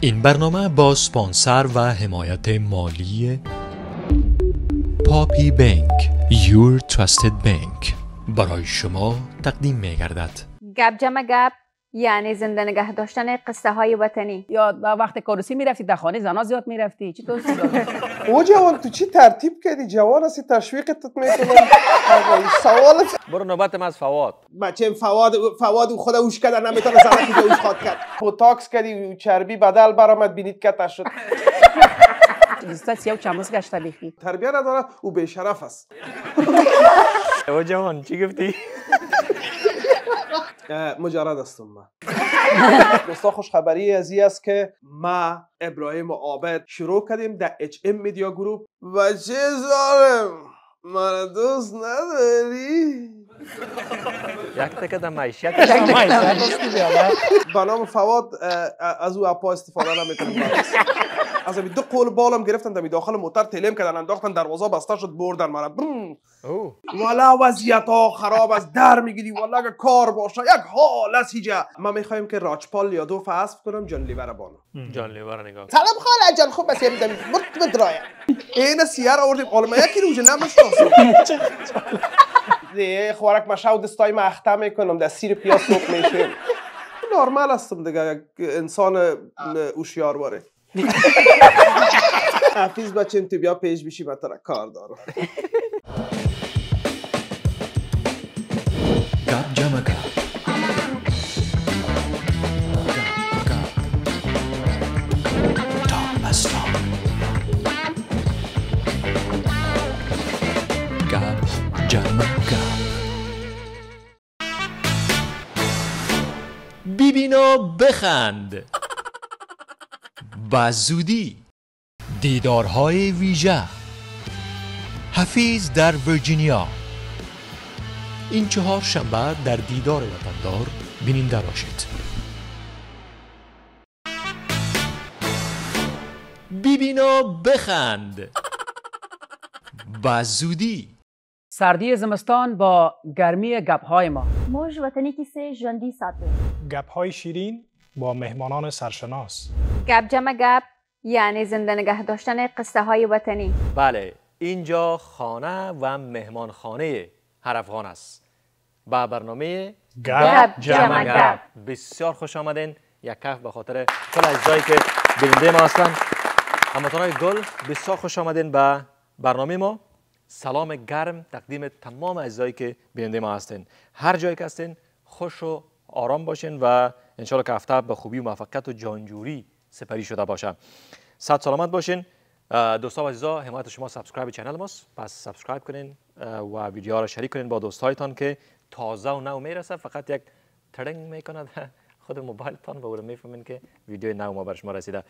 این برنامه با سپانسر و حمایت مالی پاپی بنک یور ترستد بنک برای شما تقدیم می گردد گپ جمع گپ یعنی زنده نگه داشتن قصه های وطنی یا وقت کاروسی میرفتی در خانه زنا زیاد میرفتی چی داری؟ او جوان تو چی ترتیب کردی جوان هستی تشویقتت میکنم سوال برو نوبت من از فواد بچه فواد فواد خود اوش کرده نمیتونه زنه که اوش خواد کرد پوتاکس خب، کردی چربی بدل برامد بینید کتا شد لیستات یو چموس گشتا بیخی تربیه نداره او بشرف است او جوان چی گفتی مجرد هستم دوستا خوشخبری از این است که ما ابراهیم و عابد شروع کردیم در اچ ام میدیا گروپ و چه ظالم من دوست نداری یک تکه در معیشت به نام فواد از او اپا استفاده نمیتونیم از دو قول بالم گرفتن دمی داخل موتر تلیم کردن انداختن دروازه بسته شد بردن مرا والا وضعیت ها خراب از در میگیری والا اگه کار باشه یک حال از هیجا ما میخوایم که راچپال یا دو فصل کنم جان لیور بالا جان لیور نگاه سلام خاله جان خوب بسیم دمی مرد درایه. این سیار آوردیم آلما یکی روز نمیشناسم خورک مشاو دستای ما اخته میکنم در سیر پیاز میشه نرمال هستم دیگه انسان اوشیار باره حفیظ بچه تو بیا پیش بیشی من ترا کار دارم گاب بیبینو بخند و دیدارهای ویژه حفیظ در ورجینیا. این چهار شنبه در دیدار وطندار بیننده باشید بیبینا بخند و سردی زمستان با گرمی گپ های ما موج وطنی کیسه جندی ساته گپ های شیرین با مهمانان سرشناس گپ جمع گپ یعنی زنده نگه داشتن قصه های وطنی بله اینجا خانه و مهمانخانه هر افغان است با برنامه گپ جمع گپ بسیار خوش آمدین یک کف به خاطر کل اجزایی که بیننده ما هستن های گل بسیار خوش آمدین به برنامه ما سلام گرم تقدیم تمام اجزایی که بیننده ما هستین هر جایی که هستین خوش و آرام باشین و انشالله که هفته به خوبی و موفقیت و جانجوری سپری شده باشه صد سلامت باشین دوستا و عزیزا حمایت شما سابسکرایب چنل ماست پس سابسکرایب کنین و ویدیو را شریک کنین با دوستایتان که تازه و نو میرسه فقط یک ترنگ میکنه خود موبایل و او میفهمین که ویدیو نو ما بر شما رسیده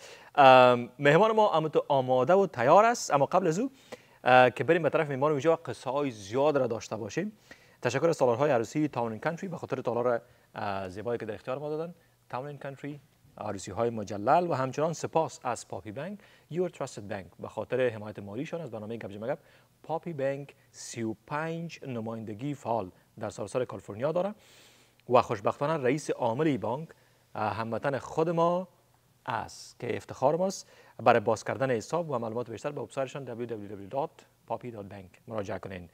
مهمان ما هم تو آماده و تیار است اما قبل از او که بریم به طرف مهمان ویژه های زیاد را داشته باشیم تشکر از تالارهای عروسی تاون کانتری به خاطر تالار زیبایی که در اختیار ما دادن تاون کانتری عروسی های مجلل و همچنان سپاس از پاپی بانک یور تراستد بانک به خاطر حمایت مالیشان از برنامه گپ مگپ پاپی بانک 35 نمایندگی فعال در سراسر کالیفرنیا داره و خوشبختانه رئیس عامل بانک هموطن خود ما است که افتخار ماست برای باز کردن حساب و معلومات بیشتر به وبسایتشان www.papi.bank مراجعه کنین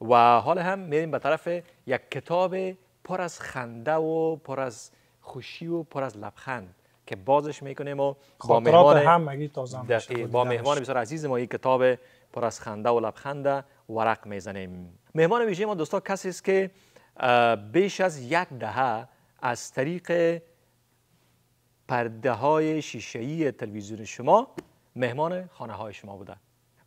و حال هم میریم به طرف یک کتاب پر از خنده و پر از خوشی و پر از لبخند که بازش میکنیم و با مهمان هم تازه با مهمان بسیار عزیز ما این کتاب پر از خنده و لبخند ورق میزنیم مهمان ویژه ما دوستا کسی است که بیش از یک دهه از طریق پرده های شیشه ای تلویزیون شما مهمان خانه های شما بوده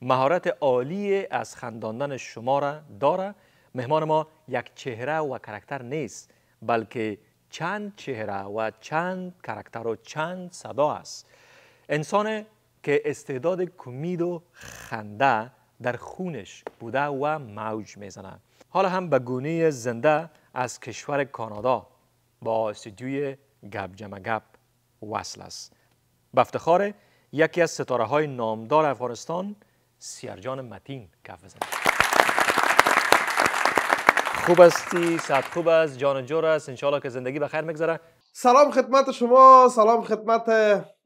مهارت عالی از خنداندن شما را داره مهمان ما یک چهره و کرکتر نیست بلکه چند چهره و چند کرکتر و چند صدا است انسان که استعداد کمید و خنده در خونش بوده و موج میزنه حالا هم به گونه زنده از کشور کانادا با استودیوی گب جمع گب وصل است به یکی از ستاره های نامدار افغانستان سیارجان متین کف بزنید خوب استی صحت خوب است جان جور است انشالله که زندگی به خیر میگذره سلام خدمت شما سلام خدمت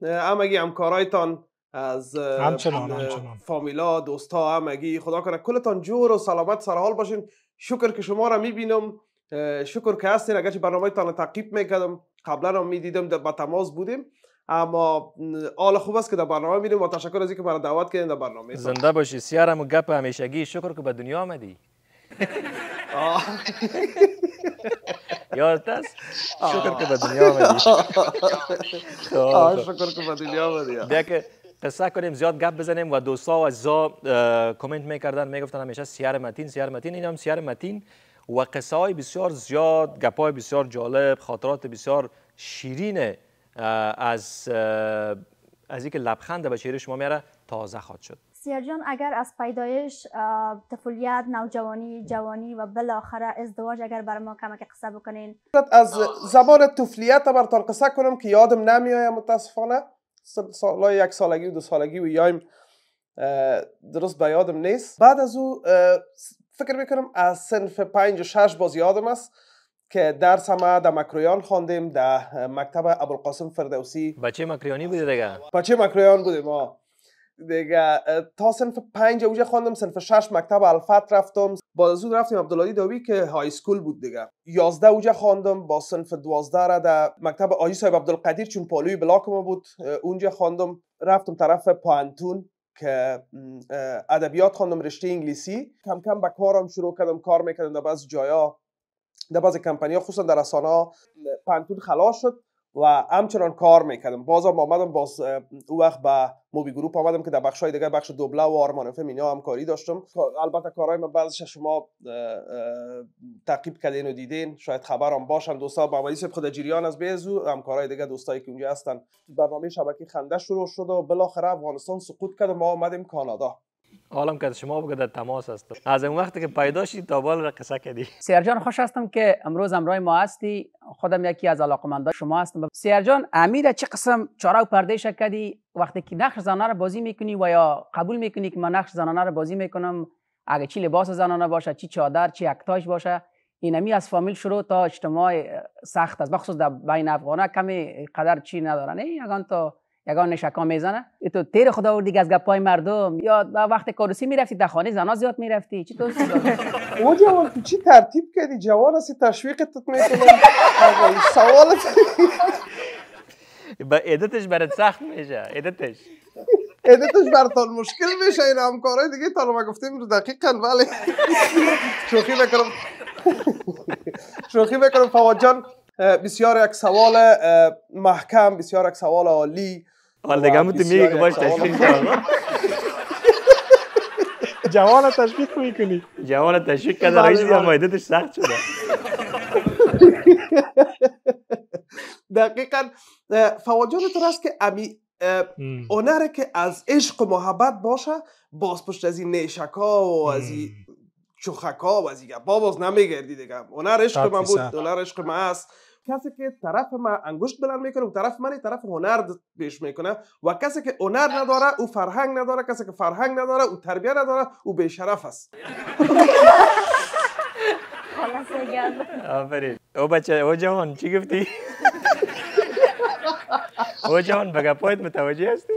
همگی همکارایتان از همچنان, همچنان. فامیلا دوستا همگی خدا کنه کلتان جور و سلامت سرحال باشین شکر که شما را میبینم شکر که هستین اگرچه برنامه تان تعقیب میکردم قبلا هم میدیدم با تماس بودیم اما حالا خوب است که در برنامه میریم و تشکر از اینکه برای دعوت کردین در برنامه زنده باشی سیارم و گپ همیشگی شکر که به دنیا آمدی یادت است شکر که به دنیا آمدی خب، خب. شکر که به دنیا آمدی بیا که قصه کنیم زیاد گپ بزنیم و دوستا و ازا کامنت میکردن میگفتن همیشه سیار متین سیار متین این هم سیار متین و قصه های بسیار زیاد گپ های بسیار جالب خاطرات بسیار شیرینه از از اینکه لبخند به چهره شما میاره تازه خواد شد سیار جان اگر از پیدایش طفولیت نوجوانی جوانی و بالاخره ازدواج اگر بر ما کمک قصه بکنین از زمان طفولیت برتان قصه کنم که یادم نمیآید متاسفانه سالای یک سالگی و دو سالگی و یایم درست به یادم نیست بعد از او فکر میکنم از سنف پنج و شش باز یادم است که درس همه در مکرویان خواندیم در مکتب ابوالقاسم فردوسی بچه مکرویانی بودی دیگه بچه مکرویان بودیم ما دیگه تا صنف پنج اوجه خواندم صنف شش مکتب الفت رفتم بعد از اون رفتیم عبدالعادی داوی که های سکول بود دیگه یازده اوجه خواندم با صنف دوازده را در مکتب آجی صاحب عبدالقدیر چون پالوی بلاک ما بود اونجا خواندم رفتم طرف پانتون که ادبیات خواندم رشته انگلیسی کم کم به کارم شروع کردم کار میکردم در بعض جایا در بعض کمپانی ها خصوصا در رسانه ها پنتون خلاص شد و همچنان کار میکردم بازم آمدم باز او وقت به موبی گروپ آمدم که در بخش های دیگه بخش دوبله و آرمان افم اینا هم کاری داشتم خب، البته کارهای من بعضش شما تقیب کردین و دیدین شاید خبرم باشن دوستا با ولی خود جریان از بیزو هم دیگه دوستایی که اونجا هستن برنامه شبکه خنده شروع شد و بالاخره افغانستان سقوط کرد و ما آمدیم کانادا حالم که شما بگه در تماس هستم از اون وقتی که پیدا تا بال را قصه کردی سیار جان خوش هستم که امروز همراه ما هستی خودم یکی از علاقمندان شما هستم سیار جان امیر چه قسم چاره و پرده کردی وقتی که نقش زنانه را بازی میکنی و یا قبول میکنی که من نقش زنانه را بازی میکنم اگه چی لباس زنانه باشه چی چادر چی اکتاش باشه اینمی از فامیل شروع تا اجتماع سخت است بخصوص در بین افغانا کمی قدر چی ندارن نه اگان تا یگان نشکا میزنه تو تیر خدا وردی از گپای مردم یا وقت کاروسی میرفتی در خانه زنا زیاد میرفتی چی تو او جوان چی ترتیب کردی جوان تشویق تشویقتت میکنه سوال با ادتش برات سخت میشه ادتش بر براتان مشکل میشه این همکارای دیگه تا ما گفتیم رو دقیقا ولی شوخی میکنم شوخی میکنم فواد جان بسیار یک سوال محکم بسیار یک سوال عالی వాళ్ళ تو میگه که باش تشویق کنم جوان تشویق میکنی جوان تشویق کرده رئیس مایدتش سخت شده دقیقا فواجان تو راست که امی اونر که از عشق و محبت باشه باز پشت از این نیشکا و از این چوخکا و از این باباز باز نمیگردی دیگه هنر عشق من بود هنر عشق من است کسی که طرف ما انگشت بلند میکنه و طرف منی طرف هنر بهش میکنه و کسی که هنر نداره او فرهنگ نداره کسی که فرهنگ نداره او تربیه نداره او شرف است آفرین او بچه او جوان، چی گفتی؟ او جوان، بگه پایت متوجه هستی؟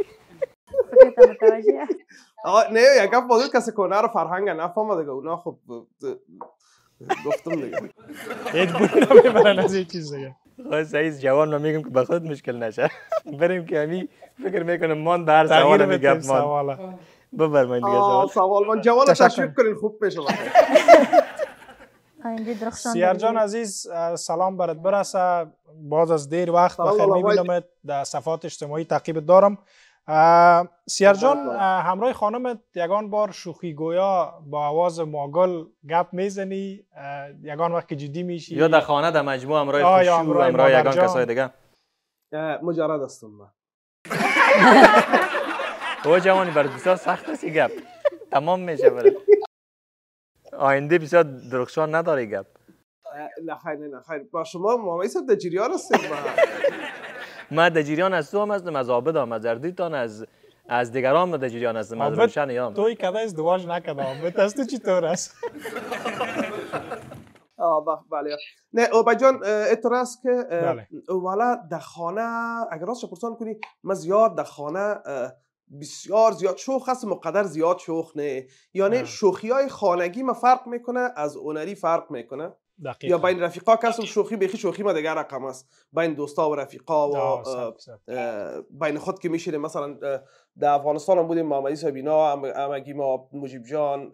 نه یک گفت بازید کسی که هنر فرهنگ نفهمه دیگه اونا خب گفتم دیگه هیچ گونه نمیبرن از این چیز دیگه خواهی سعیز جوان ما میگم که بخود مشکل نشه بریم که همی فکر میکنم من در سوال میگم گپ مان من دیگه سوال سوال من جوان تشویق کنین خوب پیش سیار جان عزیز سلام برات برسه باز از دیر وقت بخیر میبینمت در صفات اجتماعی تعقیب دارم سیار جان همراه خانم یگان بار شوخی گویا با آواز ماگل گپ میزنی یگان وقت که جدی میشی یا در خانه در مجموع همراه خوشو همراه, یگان کسای دیگه مجرد هستم من جوانی بر بسیار سخت است گپ تمام میشه برای آینده بسیار درخشان نداره گپ نه خیر نه خیر با شما ایسا در جریان ما در جریان از تو هم هستم از از اردیتان از از دیگران در جریان هستم از روشن یام توی کده ازدواج نکده عابد از تو چطور است آه بله, بله. نه او جان است که بله. والا در خانه اگر راست پرسان کنی من زیاد در خانه بسیار زیاد شوخ هست مقدر زیاد شوخ نه یعنی شوخی های خانگی ما فرق میکنه از اونری فرق میکنه یا بین رفیقا کسیم شوخی بیخی شوخی ما دیگه رقم است بین دوستا و رفیقا و بین خود که میشینه مثلا در افغانستان هم بودیم محمدی سابینا امگی ما مجیب جان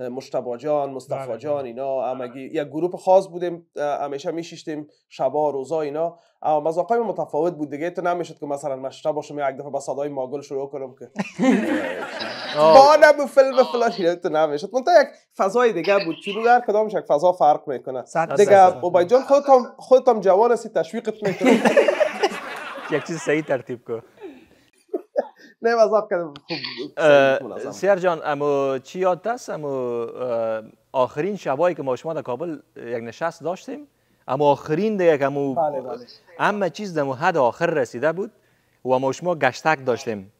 مشتبا بله، جان مصطفی بله. جان اینا همگی بله. یک گروه خاص بودیم همیشه میشیشتیم شبا روزا اینا اما مزاقای متفاوت بود دیگه تو نمیشد که مثلا مشتا باشم یک دفعه با صدای ماگل شروع کنم که با به فیلم فلان اینا تو نمیشد منتها یک فضای دیگه بود چون در کدامش یک فضا فرق میکنه دیگه اوبای جان خودت هم جوان هستی تشویقت میکنه یک چیز صحیح ترتیب نه خب، خوب جان امو چی یاد دست امو آخرین شبایی که ما شما در کابل یک نشست داشتیم اما آخرین دیگه که امو بله، بله. اما چیز در حد آخر رسیده بود و ما شما گشتک داشتیم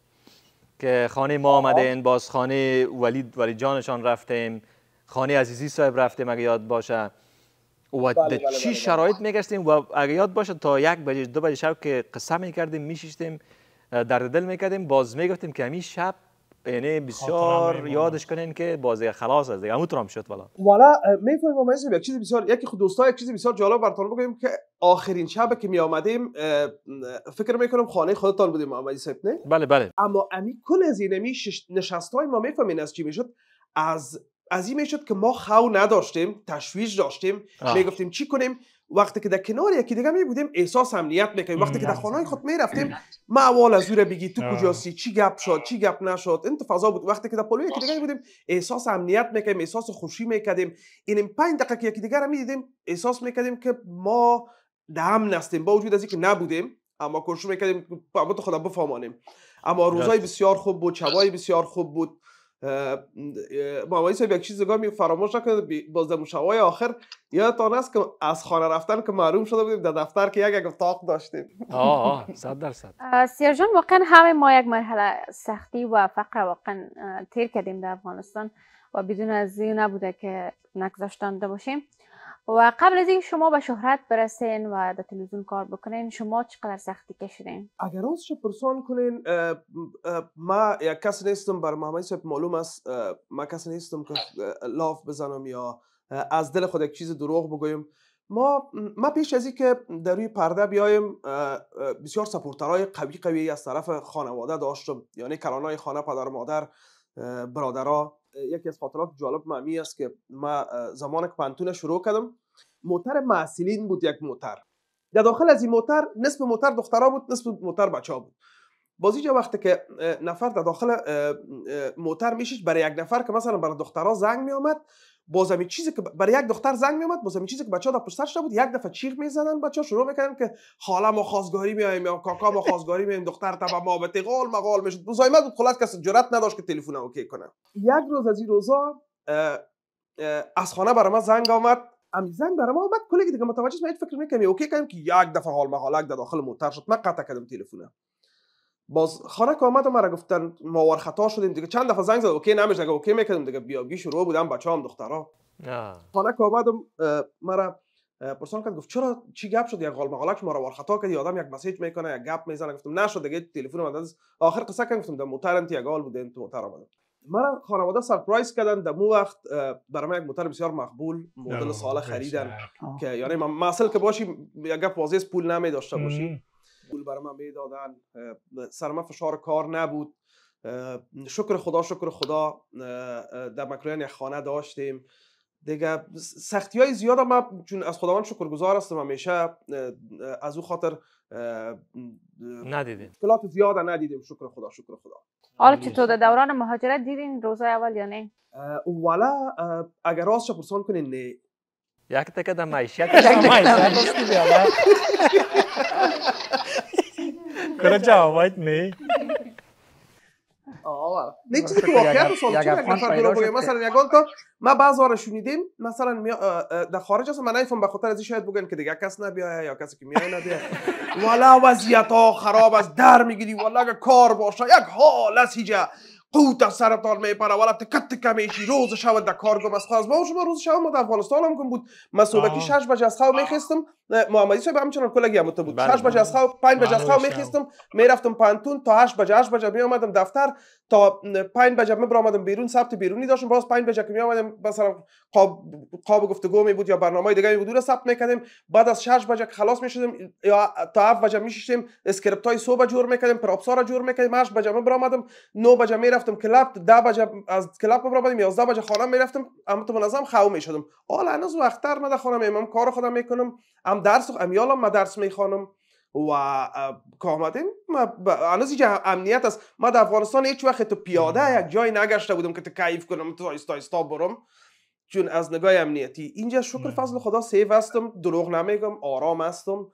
که خانه ما آمده این باز خانه ولید ولی جانشان رفتیم خانه عزیزی صاحب رفتیم اگه یاد باشه و بله، چی شرایط میگشتیم و اگه یاد باشه تا یک بجه دو بجه شب که قصه میکردیم میشیشتیم در دل میکردیم باز میگفتیم که همین شب یعنی بسیار یادش کنین که بازی خلاص از دیگه هم شد والا والا میفهمم ما یک چیز بسیار یکی خود دوستا یک چیز بسیار جالب براتون بگم که آخرین شب که می آمدیم فکر میکنم خانه خودتان بودیم محمدی صاحب نه بله بله اما امی کل از این امی نشستای ما میفهمین از چی میشد از از این میشد که ما خو نداشتیم تشویش داشتیم میگفتیم چی کنیم وقتی که در کنار یکی دیگه می بودیم احساس امنیت میکنیم وقتی که در خانه خود می رفتیم ما اول از رو بگی تو کجاستی چی گپ شد چی گپ نشد این فضا بود وقتی که در پلوی یکی دیگه بودیم احساس امنیت میکنیم احساس خوشی میکردیم این پنج دقیقه که یکی دیگه را میدیدیم احساس میکردیم که ما در امن هستیم با وجود از اینکه نبودیم اما کوشش میکردیم با خدا بفهمانیم اما روزای بسیار خوب بود شبای بسیار خوب بود با صاحب یک دیگه می فراموش نکنه باز در مشاوای آخر یادتان است که از خانه رفتن که معلوم شده بودیم در دفتر که یک یک اتاق داشتیم آه آه درصد سیار جان واقعا همه ما یک مرحله سختی و فقر واقعا تیر کردیم در افغانستان و بدون از این نبوده که نگذاشتنده باشیم و قبل از این شما به شهرت برسین و در تلویزیون کار بکنین شما چقدر سختی کشیدین اگر اونش پرسان کنین ما یک کس نیستم بر محمد صاحب معلوم است ما کس نیستم که لاف بزنم یا از دل خود یک چیز دروغ بگویم ما ما پیش از که در روی پرده بیایم بسیار سپورترهای قوی قوی از طرف خانواده داشتم یعنی کلانای خانه پدر مادر برادرها یکی از خاطرات جالب معمی است که ما زمان که پانتون شروع کردم موتر معسیلین بود یک موتر در داخل از این موتر نصف موتر دخترها بود نصف موتر بچه بود بازی جا وقتی که نفر در داخل موتر میشید برای یک نفر که مثلا برای دخترها زنگ آمد، باز چیزی که برای یک دختر زنگ میومد باز چیزی که بچه‌ها در پشت بود یک دفعه چیغ میزدن بچه‌ها شروع میکردن که حالا ما خواستگاری میایم یا کاکا ما خواستگاری میایم دختر تبع ما به تقال مقال میشد مزاحمت بود خلاص کس جرات نداشت که تلفن اوکی کنه یک روز از این روزا از خانه برای ما زنگ آمد امی زنگ برای ما آمد کلی دیگه متوجه من فکر میکنم اوکی کنم که یک دفعه حال ما در داخل موتر شد من قطع کردم باز خانک آمد و مرا گفتن ماور خطا شدیم دیگه چند دفعه زنگ زد اوکی نمیشه دیگه اوکی میکردم دیگه بی شروع بودم بچه‌ام دخترا خارک آمد و مرا پرسان کرد گفت چرا چی گپ شد یک قال مقالک ما را خطا کرد آدم یک مسیج میکنه یک گپ میزنه گفتم نشد دیگه تلفن من از آخر قصه کردم گفتم در موتر انت یک بودین تو موتر آمدم مرا خانواده سرپرایز کردن در مو وقت برای من یک موتر بسیار مقبول مدل سال خریدن که یعنی من اصل که باشی یک گپ واضح پول نمی داشته باشی پول برای من میدادن سر فشار کار نبود شکر خدا شکر خدا در مکرویان یک خانه داشتیم دیگه سختی های زیاد ما چون از خداوند شکرگزار هستم همیشه از او خاطر ندیدیم اختلاف زیاد ندیدیم شکر خدا شکر خدا حالا چطور در دوران مهاجرت دیدین روزای اول یا نه؟ اولا اگر راستش پرسان کنین نه Iată că uh, uh, da mai și iată că mai Kıracağım white ney? آقا نه چیزی که واقعا تو مثلا یگان تا ما بعض رو شنیدیم مثلا در خارج هستم من ایفون بخاطر خاطر ازی شاید بگن که دیگه کس نبیایه یا کسی که میایه نبیایه والا وضعیت ها خراب است در میگیدی والا اگه کار باشه یک حال است هیجا قوت از سرطان میپره ولا تکت تک روز شود در کار از خاص شما روز شب ما در افغانستان هم کن بود مسودکی شش بجه از خواه میخستم محمدی صاحب همچنان هم بود شش بجه از خواه 5 بجه از خواه میرفتم پانتون تا 8 بجه 8 بجه دفتر تا 5 بجه می بیرون سبت بیرونی داشتم باز 5 بجه که اومدم مثلا قاب قاب گفتگو می بود یا برنامه دیگه می بود ثبت میکردیم بعد از شش بجه خلاص میشدیم یا تا هف بجه اسکریپت های صبح جور جور می میرفتم کلاب ده بجه از کلاب که یازده بجه خانه میرفتم اما تو منظم خو میشدم حالا هنوز وقتتر مده خانم امام کار خودم میکنم ام درس ام یالم ما درس میخوانم و که آمدیم هنوز اینجا امنیت است ما در افغانستان هیچ وقت تو پیاده یک جای نگشته بودم که تو کیف کنم تو آیستا برم چون از نگاه امنیتی اینجا شکر فضل خدا سیف هستم دروغ نمیگم آرام هستم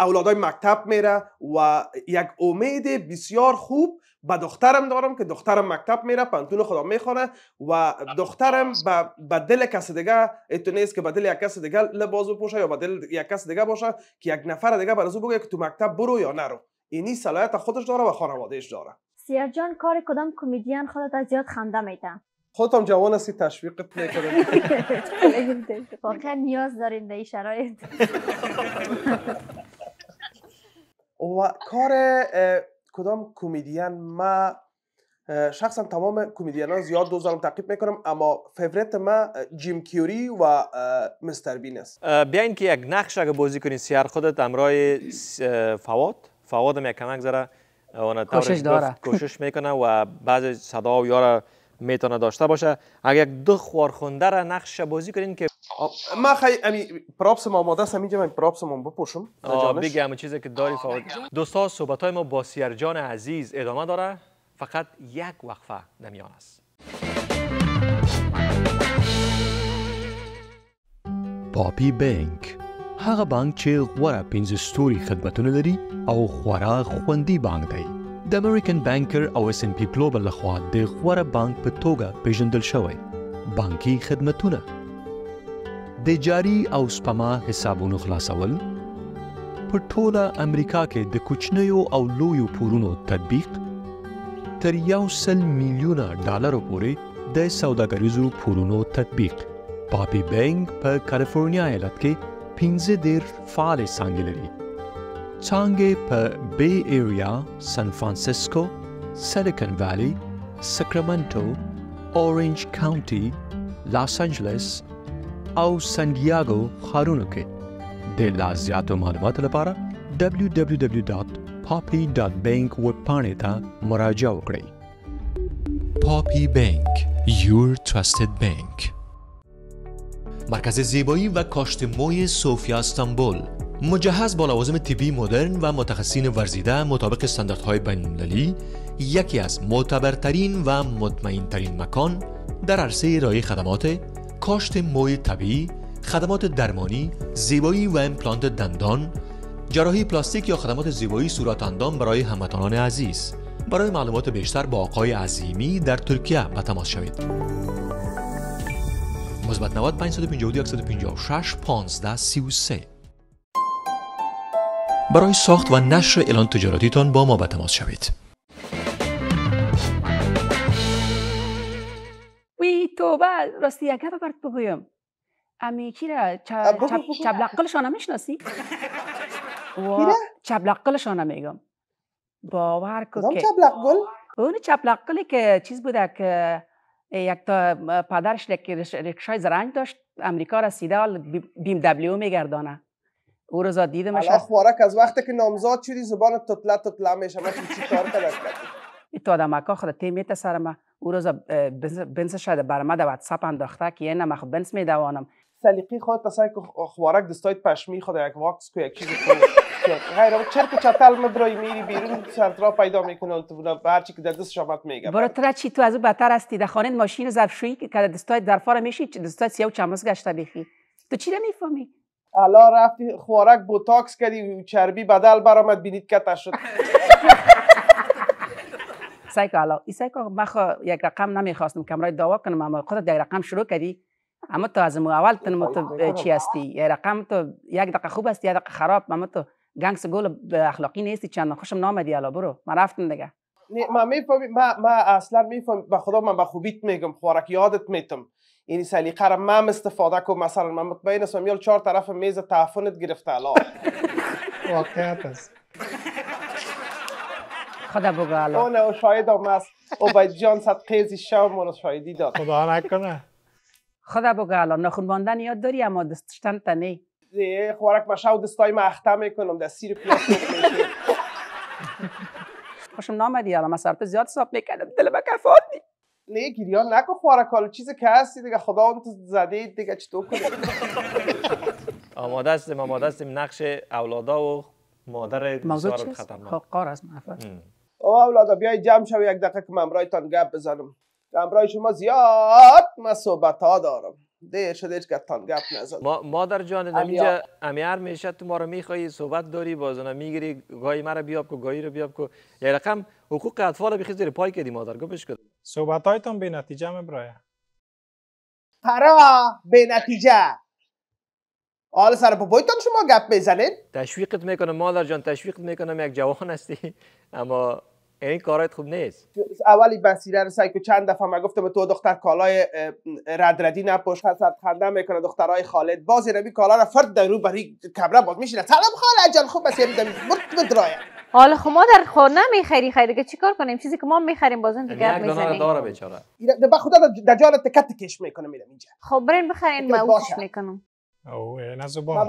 اولادای مکتب میره و یک امید بسیار خوب با دخترم دارم که دخترم مکتب میره پانتون خدا میخونه و دخترم با, به دل کس دیگه اتو نیست که با دل یک کس دیگه لباس بپوشه یا با دل یک کس دیگه باشه که یک نفر دیگه برای بگه که تو مکتب برو یا نرو اینی صلاحیت خودش داره و خانوادهش داره سیار جان کار کدام کمدین خودت از زیاد خنده میتن خودم جوان هستی تشویقت میکنم واقعا نیاز داریم به شرایط و کار کدام کمدین ما شخصا تمام کمدین ها زیاد دوست دارم تعقیب میکنم اما فیوریت ما جیم کیوری و مستر بین است بیاین که یک نقش اگه بازی کنین سیار خودت امرای فواد فواد هم یک کمک زره کوشش داره کوشش میکنه و بعض صدا و یاره میتونه داشته باشه اگر یک دو خوارخونده را نقش بازی کنین که یعنی ما خی امی پروپس ما آماده است همینجا من پروپس ما بپوشم بگم چیزی که داری فعال دوستا صحبت های ما با سیرجان عزیز ادامه داره فقط یک وقفه نمیان است پاپی بینک هغه بانک چې غوړه پنځه ستوري خدمتونه لري او خورا خوندی بانک دی د امریکن بانکر او اس ان پی ګلوبل لخوا د غوړه بانک په توګه پیژندل شوی بانکی خدمتونه د جاري او سپما حسابونو خلاصول په ټوله امریکا کې د کوچنیو او لویو پورونو تطبیق تر یو سل میلیونه ډالرو پورې د سوداګریزو پورونو تطبیق پاپی بینک په کالیفورنیا ایالت کې 15 ډیر فعال څنګه لري څنګه په بی ایریا سان فرانسیسکو سلیکن ویلی ساکرامنټو اورنج کاونټي لاس انجلس او سانډیاګو خارونو کې د لا زیاتو معلوماتو لپاره www.poppy.bank و پانه ته مراجعه وکړئ پاپی بانک Your Trusted Bank مرکز زیبایی و کاشت موی سوفیا استانبول مجهز با لوازم طبی مدرن و متخصصین ورزیده مطابق استانداردهای بین‌المللی یکی از معتبرترین و مطمئنترین مکان در عرصه ارائه خدمات کاشت موی طبیعی، خدمات درمانی، زیبایی و امپلانت دندان، جراحی پلاستیک یا خدمات زیبایی صورت اندام برای هموطنان عزیز. برای معلومات بیشتر با آقای عظیمی در ترکیه به تماس شوید. مثبت 90 552 156 15 برای ساخت و نشر اعلان تجارتیتان با ما به تماس شوید. توبه راستی یک گپ برات بگویم امی کی را چب... چب... میشناسی و میگم باور کن که چبلقل اون چبلقلی که چیز بوده که یک تا پدرش رکشای زرنگ داشت امریکا رسیده حال بیم دبلیو میگردانه او روزا دیدمش اخبارک از وقتی که نامزاد شدی زبان تطله تطله میشه من چی کار کرد تو دا که خود تیم میته سرم او روز بنس شده بر ما در واتساپ انداخته که یه نمخ خود بنس میدوانم سلیقی خود تسای که خوارک دستایت پشمی خود یک واکس که یک چیز غیر او چرک چتل مدرای میری بیرون را پیدا میکنه تو هر چی که در دست شامت میگه برو ترا چی تو از او بهتر هستی در خانه ماشین زرفشویی که در دستای را میشی دستای سیاه و چمس گشته بیخی تو چی نمیفهمی الان رفتی خوارک بوتاکس کردی چربی بدل برامد بینید که شد سعی که سعی که من یک رقم نمیخواستم کمرای دوا کنم اما خودت یک رقم شروع کردی اما تو از اول تن خب، تو خب، خب، چی هستی یک رقم تو یک دقیقه خوب هستی یک دقیقه خراب اما تو گنگس گل اخلاقی نیستی چند خوشم نامدی الا برو من رفتم دیگه ما ما ما اصلا میفهم به خدا من با خوبیت میگم خوراک یادت میتم این یعنی سلیقه را من استفاده کنم مثلا من مطمئن هستم یال چهار طرف میز تعفنت گرفته الا واقعیت است خدا بگالا اون هم است باید جان صد قیزی شب رو شایدی داد خدا نکنه خدا بگالا نخون باندن یاد داری اما دستشتن تا نه خوارک ما شو دستای ما اخته میکنم در سیر پیاس خوشم نامدی الان مثلا زیاد حساب میکردم دل به کفات نه گریان نکن خوارک حالا چیز که هستی دیگه خدا اون تو زده دیگه چطور کنی آماده هستیم آماده استیم نقش اولادا و مادر موضوع چیست؟ خب، قار از محفظ او اولادا بیای جمع شو یک دقیقه که ممرایتان گپ بزنم امرای شما زیاد من صحبت ها دارم دیر شده هیچ گپ نزد ما مادر جان نمیجا امیار میشه تو ما رو میخوایی صحبت داری بازنا میگیری گای رو بیاب کو گایی رو بیاب کو یه رقم حقوق اطفال بخیز زیر پای کردی مادر گپش کرد صحبت هایتون به نتیجه برای پرا به نتیجه حالا سر بابایتان شما گپ بزنید تشویقت میکنم مادر جان تشویقت میکنم یک جوان هستی اما این یعنی کارایت خوب نیست اولی بسیره رو سایکو چند دفعه ما گفتم تو دختر کالای ردردی نپوش حسد خنده میکنه دخترای خالد باز این کالا رو فرد در رو بری کبره باز میشینه سلام خاله جان خوب است میدم مرد بدرایه حالا خب ما در خونه خب میخری خیلی دیگه چیکار کنیم چیزی که ما میخریم بازن دیگه میزنیم داره بیچاره به خودت در جان تکت کش میکنه میرم اینجا خب برین بخرین میکنم او از زبان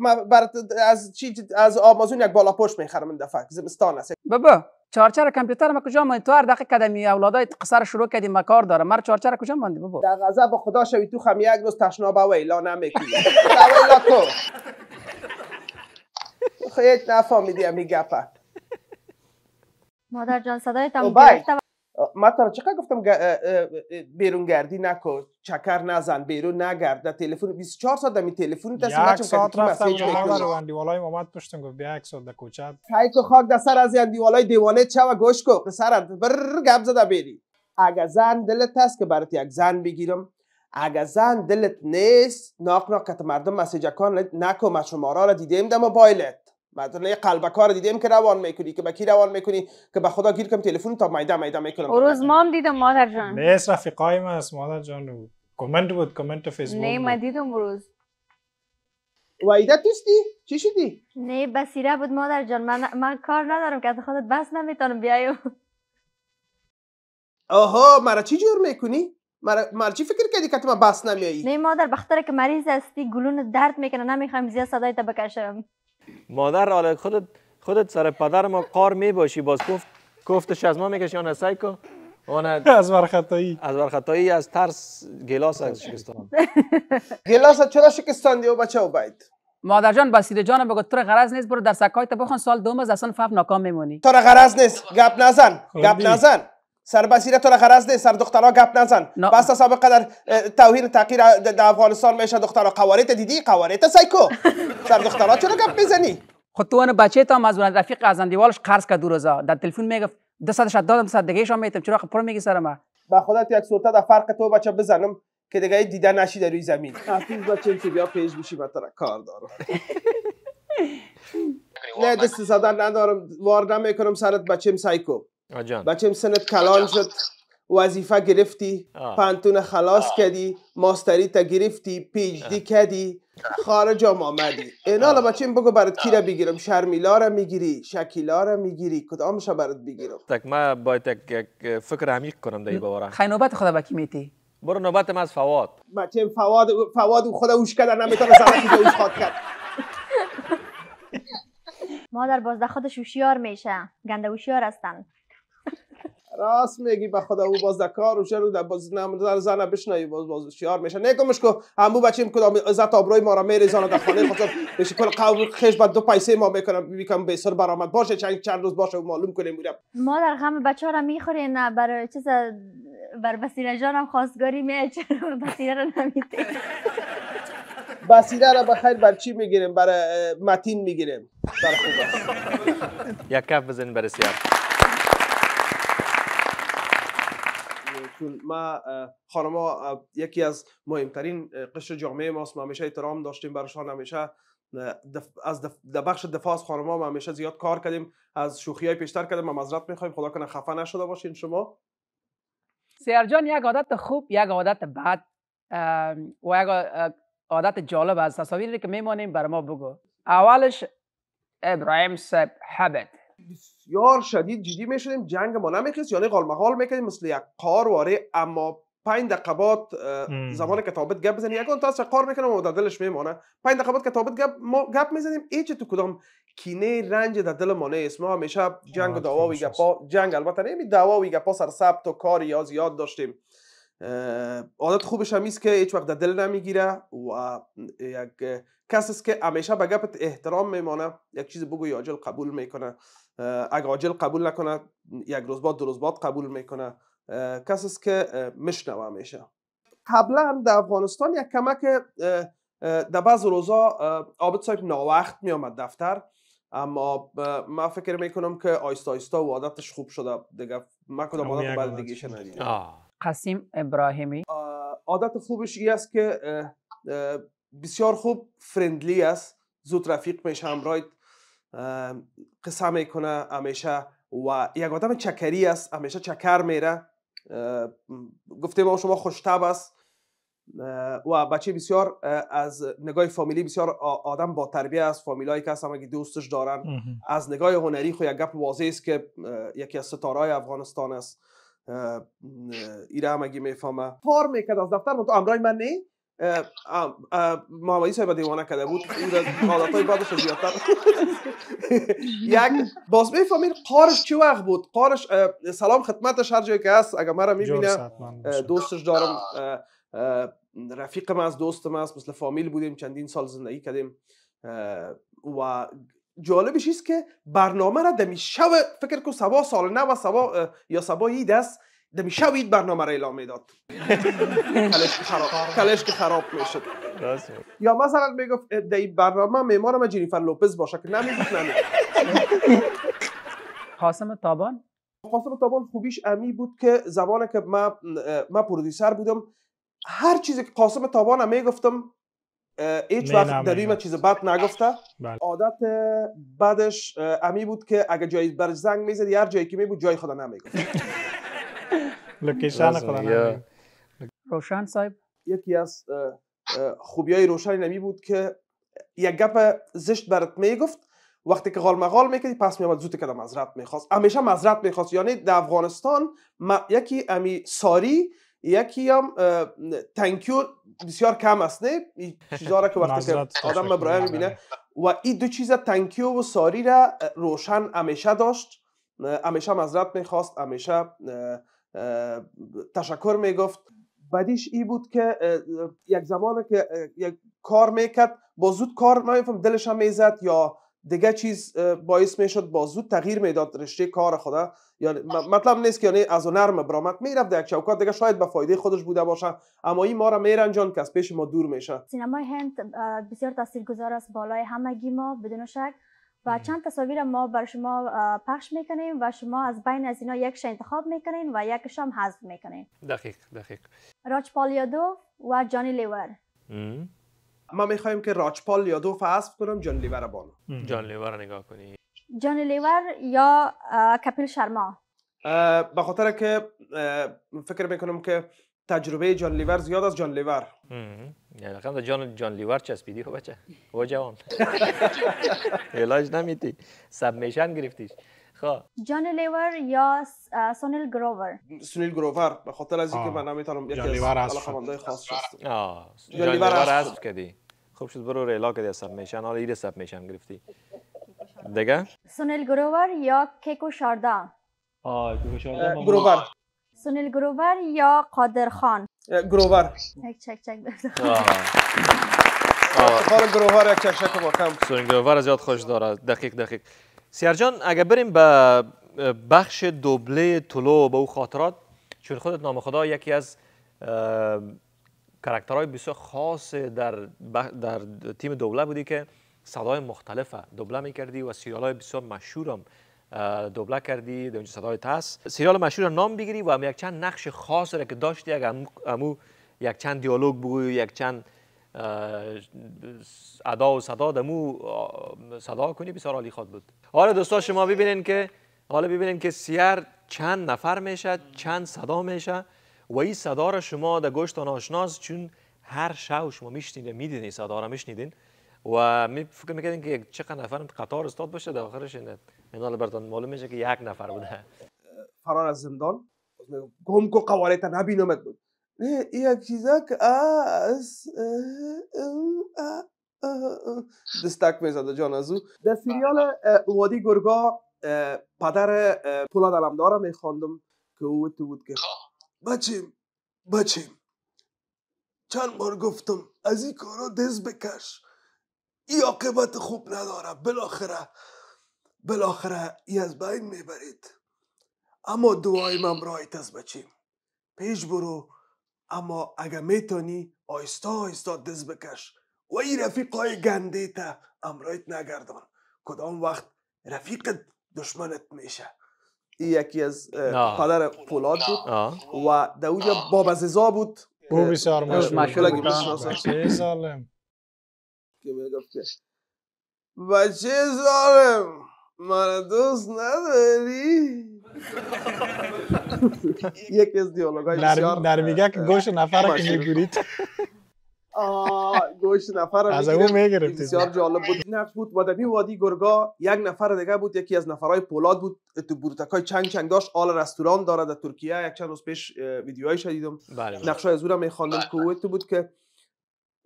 ما برات از چی از آمازون یک بالا پشت میخرم این دفعه زمستان است بابا چارچر کامپیوتر ما کجا مانی؟ تو هر دقیقه کدمی اولادای قصر شروع کردی ما کار داره مر چارچر کجا ماندی بابا در غضب خدا شوی تو هم یک روز تشنابه و ایلا نمیکنی ایلا کو خیلی نفهمیدی امی گپه مادر جان صدای تم ماتر چقدر گفتم بیرون گردی نکو چکر نزن بیرون نگرد در تلفن 24 ساعت می تلفن دست یک ساعت رفتم یه حال رو اندیوالای مامد پشتم گفت بیا یک ساعت در کوچه که خاک در سر از اندیوالای دیوانه چه و گوش کو پسر بر گپ زده بیری. اگر زن دلت هست که برات یک زن بگیرم اگر زن دلت نیست ناق ناق مردم مسیجکان نکو ما را دیدیم در موبایلت مثلا یه قلبکار کار دیدیم که روان میکنی که به کی روان میکنی که به خدا گیر کم تلفن تا میدم میدم میکنم روز مام دیدم مادر جان نیست رفیقای ما است مادر جان کامنت بود کامنت فیسبوک نه ما دیدم روز وایده توستی؟ چی شدی؟ نه بسیره بود مادر جان من, کار ندارم که از خودت بس نمیتونم بیایم آها مرا چی جور میکنی؟ مرا, مرا چی فکر کردی که تو بس نمیایی؟ نه مادر بخاطر که مریض هستی گلون درد میکنه نمیخوام زیاد صدای تا بکشم مادر حالا خودت خودت سر پدر ما قار می باشی باز گفت گفتش از ما میکشی اون سایکو اون از ورخطایی از ورخطایی از ترس گلاس از شکستان گلاس چرا شکستان دیو بچه او باید مادر جان بسیر جان بگو تو غرض نیست برو در سکایت بخون سال دوم از اصلا فهم ناکام میمونی تو غرض نیست گپ نزن خب گپ نزن سر بصیرت را غرض ده سر دخترها گپ نزن نا. بس سابق قدر توهین تغییر در افغانستان میشه دخترها قواریت دیدی قواریت سایکو سر دخترها چرا گپ میزنی خود خب تو بچه تا از اون رفیق از اندیوالش قرض کرد روزا در تلفن میگفت شد دادم صد دیگه شام میتم چرا خب پر میگی ما با خودت یک صورت در فرق تو بچه بزنم که دیگه دیده نشی در روی زمین حفیظ بچه بیا پیش بشی من کار دارم نه دست زدن ندارم وار نمیکنم سرت بچه سایکو آجان. بچه سنت کلان شد وظیفه گرفتی پانتون خلاص کردی ماستری تا گرفتی پیجدی دی کردی خارج هم آمدی اینا بچه بگو برات کی را بگیرم شرمیلا را میگیری شکیلا را میگیری کدامش را برات بگیرم تک ما باید یک فکر عمیق کنم در باره خیلی نوبت خدا بکی میتی برو نوبت من از فواد بچه فواد فواد خدا اوش کردن نمیتونه سرکی کرد مادر بازده خودش هوشیار میشه گنده هوشیار هستن راست میگی به خدا او باز در کار و شروع در باز در زن بشنایی باز باز شیار میشه نگمش که همو بچیم کدام عزت آبروی ما را میریزان در خانه خود بشه کل قوم خش بعد دو پیسه ما میکنم بیکم به سر برآمد باشه چند چند روز باشه معلوم کنیم میرم ما در غم بچه را میخوریم نه برای چیز بر بسیره جانم خواستگاری میاد چرا بسیره را نمیتین بسیره را بخیر بر چی میگیریم برای متین میگیریم یک کف بزنین برای سیار چون ما خانم یکی از مهمترین قشر جامعه ماست ما همیشه احترام داشتیم برشان همیشه از دف... بخش دفاع از خانم ما همیشه زیاد کار کردیم از شوخی های پیشتر کردیم ما مزرت میخوایم خدا کنه خفه نشده باشین شما سیارجان یک عادت خوب یک عادت بد و یک عادت جالب از تصاویری که میمانیم بر ما بگو اولش ابراهیم سب حبت بسیار شدید جدی می جنگ ما نمیکرد یعنی قال میکردیم مثل یک واره اما پنج دقیقه بعد زمان کتابت گپ بزنی یکون تا قار میکنم و در دلش میمانه پنج دقیقه بعد کتابت گپ ما گپ میزنیم ایچ تو کدام کینه رنج در دل ما نیست ما همیشه جنگ و دعوا و گپا جنگ البته نمی یعنی دعوا و گپا سر ثبت و کاری از یاد داشتیم عادت خوبش هم که هیچ وقت در دل نمیگیره و یک کسی است که همیشه به گپت احترام میمانه یک چیز بگو یا جل قبول میکنه اگر عاجل قبول نکنه یک روز بعد دو روز بعد قبول میکنه کسی است که مشنوه میشه قبلا در افغانستان یک کمک در بعض روزا عابد صاحب ناوقت میامد دفتر اما ما فکر میکنم که آیستا آیستا و عادتش خوب شده دیگه ما کدام عادت بعد دیگه قسیم ابراهیمی عادت خوبش ای است که بسیار خوب فرندلی است زود رفیق میشه همراهی قصه میکنه همیشه و یک آدم چکری است همیشه چکر میره گفته ما شما خوشتب است و بچه بسیار از نگاه فامیلی بسیار آدم با تربیه است فامیلایی که هست دوستش دارن از نگاه هنری خو یک گپ واضح است که یکی از ستارهای افغانستان است ایره همگی میفهمه پار میکرد از دفتر امرای من نه ما دیوانه کده بود، بود، je utaz adatai badosod miatt. یک باز میفهمین قارش چه وقت بود قارش سلام خدمتش هر جایی که هست اگر مرا میبینه دوستش دارم رفیقم از دوستم است مثل فامیل بودیم چندین سال زندگی کردیم و جالبش است که برنامه را دمی شب فکر کو سبا سال نه و سبا یا سبا اید است ده میشه اید برنامه را اعلام میداد کلش که خراب میشد یا مثلا میگفت در این برنامه میمارم جنیفر لوپز باشه که نمیدید نمید قاسم تابان قاسم تابان خوبیش امی بود که زبان که من ما پرودیسر بودم هر چیزی که قاسم تابان هم میگفتم ایچ وقت در چیز بد نگفته بله. عادت بعدش امی بود که اگه جایی بر زنگ میزد هر جایی که میبود جای خدا نمیگفت لوکیشن خدا روشن صاحب یکی از خوبی های روشن نمی بود که یک گپ زشت برات میگفت وقتی که غال مغال میکردی پس میامد زود که مزرعت میخواست همیشه مزرعت میخواست یعنی در افغانستان یکی امی ساری یکی هم تنکیو بسیار کم است نه چیزا را که وقتی که آدم برایم میبینه و این دو چیز تنکیو و ساری را روشن همیشه داشت همیشه مزرعت میخواست همیشه تشکر میگفت بعدیش ای بود که یک زمانه که یک کار میکرد با زود کار من میفهم دلش هم میزد یا دیگه چیز باعث میشد با زود تغییر میداد رشته کار خدا یعنی مطلب نیست که یعنی از نرم برامت میرفت یک چوکات دیگه شاید به فایده خودش بوده باشه اما این ما را میرنجان که از پیش ما دور میشه سینمای هند بسیار تاثیرگذار است بالای همگی ما بدون شک و چند تصاویر ما بر شما پخش میکنیم و شما از بین از اینا یکش انتخاب میکنین و یک هم حذف میکنین دقیق دقیق راجپال یادو و جانی لیور ما میخوایم که راجپال یادو حذف کنم جانی لیور بالا جانی لیور نگاه کنی جانی لیور یا کپیل شرما به خاطر که فکر میکنم که تجربه جان لیور زیاد از جان لیور یعنی خنده جان جان لیور چسبیدی خب بچه و خب جوان علاج نمیتی سب میشن گرفتیش خب. جان لیور یا سونیل گروور سونیل گروور به خاطر از اینکه من نمیتونم یکی از علاقمندای خاص شد جان لیور حذف کدی. خوب شد برو ریلا کدی سب میشن حالا ایره سب میشن گرفتی دیگه سونیل گروور یا کیکو شاردا آه کیکو شاردا گروور سونیل گروور یا قادر خان گروور چک چک گروهر یک سونیل گروهر زیاد خوش داره دقیق دقیق سیار جان اگر بریم به بخش دوبله طلو به او خاطرات چون خودت نام خدا یکی از کرکترهای بسیار خاص در, در تیم دوبله بودی که صدای مختلفه دوبله میکردی و سیریال های بسیار مشهورم دوبله کردی در اونجا صدای تاس سریال مشهور نام بگیری و یک چند نقش خاص را که داشتی اگر امو یک چند دیالوگ بگوی یک چند ادا و صدا دمو صدا کنی بسیار عالی خود بود حالا دوستان شما ببینین که حالا ببینین که سیار چند نفر میشه چند صدا میشه و این صدا را شما در گوشت آشناس چون هر شو شما میشنید میدین این صدا را میشنیدین و می فکر میکردین که چقدر نفر قطار استاد باشه در آخرش من براتون معلوم میشه که یک نفر بوده فرار از زندان گم کو تا نبینمت بود یک چیزا که از دستک میزده جان از او در سریال وادی گرگا پدر پولاد علمدار میخواندم که او تو بود که خب. بچیم بچیم چند بار گفتم از این کارا دز بکش ای عاقبت خوب نداره بالاخره بالاخره ای از بین میبرید اما دعای من از بچیم پیش برو اما اگه میتونی آیستا آیستا دز بکش و ای رفیقای گنده تا امرایت نگردان کدام وقت رفیقت دشمنت میشه ای یکی از پدر پولاد بود و در باب از بود بسیار بله، بچه ظالم ظالم مردوس دوست نداری یکی از های بسیار در میگه که گوش نفر که آه، گوش نفر از اون میگرفتید بسیار جالب بود بود و در وادی گرگا یک نفر دیگه بود یکی از نفرای پولاد بود تو های چنگ چنگ داشت آل رستوران داره در ترکیه یک چند روز پیش های شدیدم های از زورم میخواندم که بود که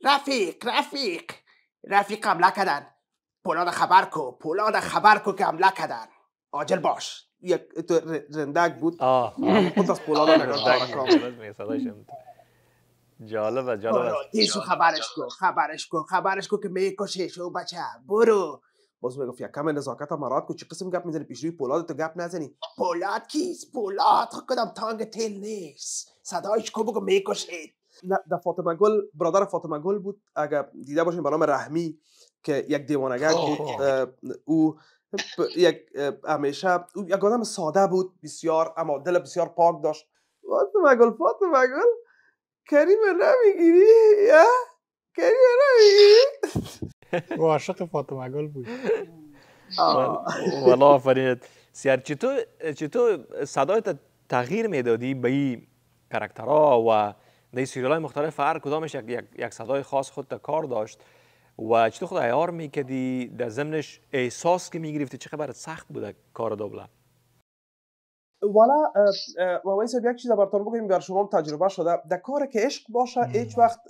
رفیق رفیق رفیق قبلا کردن پولاد خبر کو پولاد خبر کو که حمله کردن آجل باش یک رندگ بود خود از پولاد آره، جالبه جالبه تیسو خبرش کو خبرش کو خبرش کو که میکشش شو بچه برو باز گفت یک کم نزاکت مراد کو چی قسم گپ میزنی پیش روی پولاد تو گپ نزنی پولاد کیست پولاد خود خب کدام تانگ تیل نیست صدایش کو بگو میکشید در فاطمه گل برادر فاطمه گل بود اگر دیده باشین برام رحمی که یک دیوانگر بود او یک همیشه او یک آدم ساده بود بسیار اما دل بسیار پاک داشت فاطمه گل فاطمه گل کریم نمیگیری یا کریم نمیگیری عاشق فاطمه گل بود والا آفرینت سیار چطور چطور صدایت تغییر میدادی به این کرکترها و در سریال های مختلف هر کدامش یک, یک صدای خاص خود کار داشت و چطور خود ایار میکدی در ضمنش احساس که میگرفتی چه خبر سخت بوده کار دوبله والا ما یک چیز براتون بگیم بر شما تجربه شده در کار که عشق باشه هیچ وقت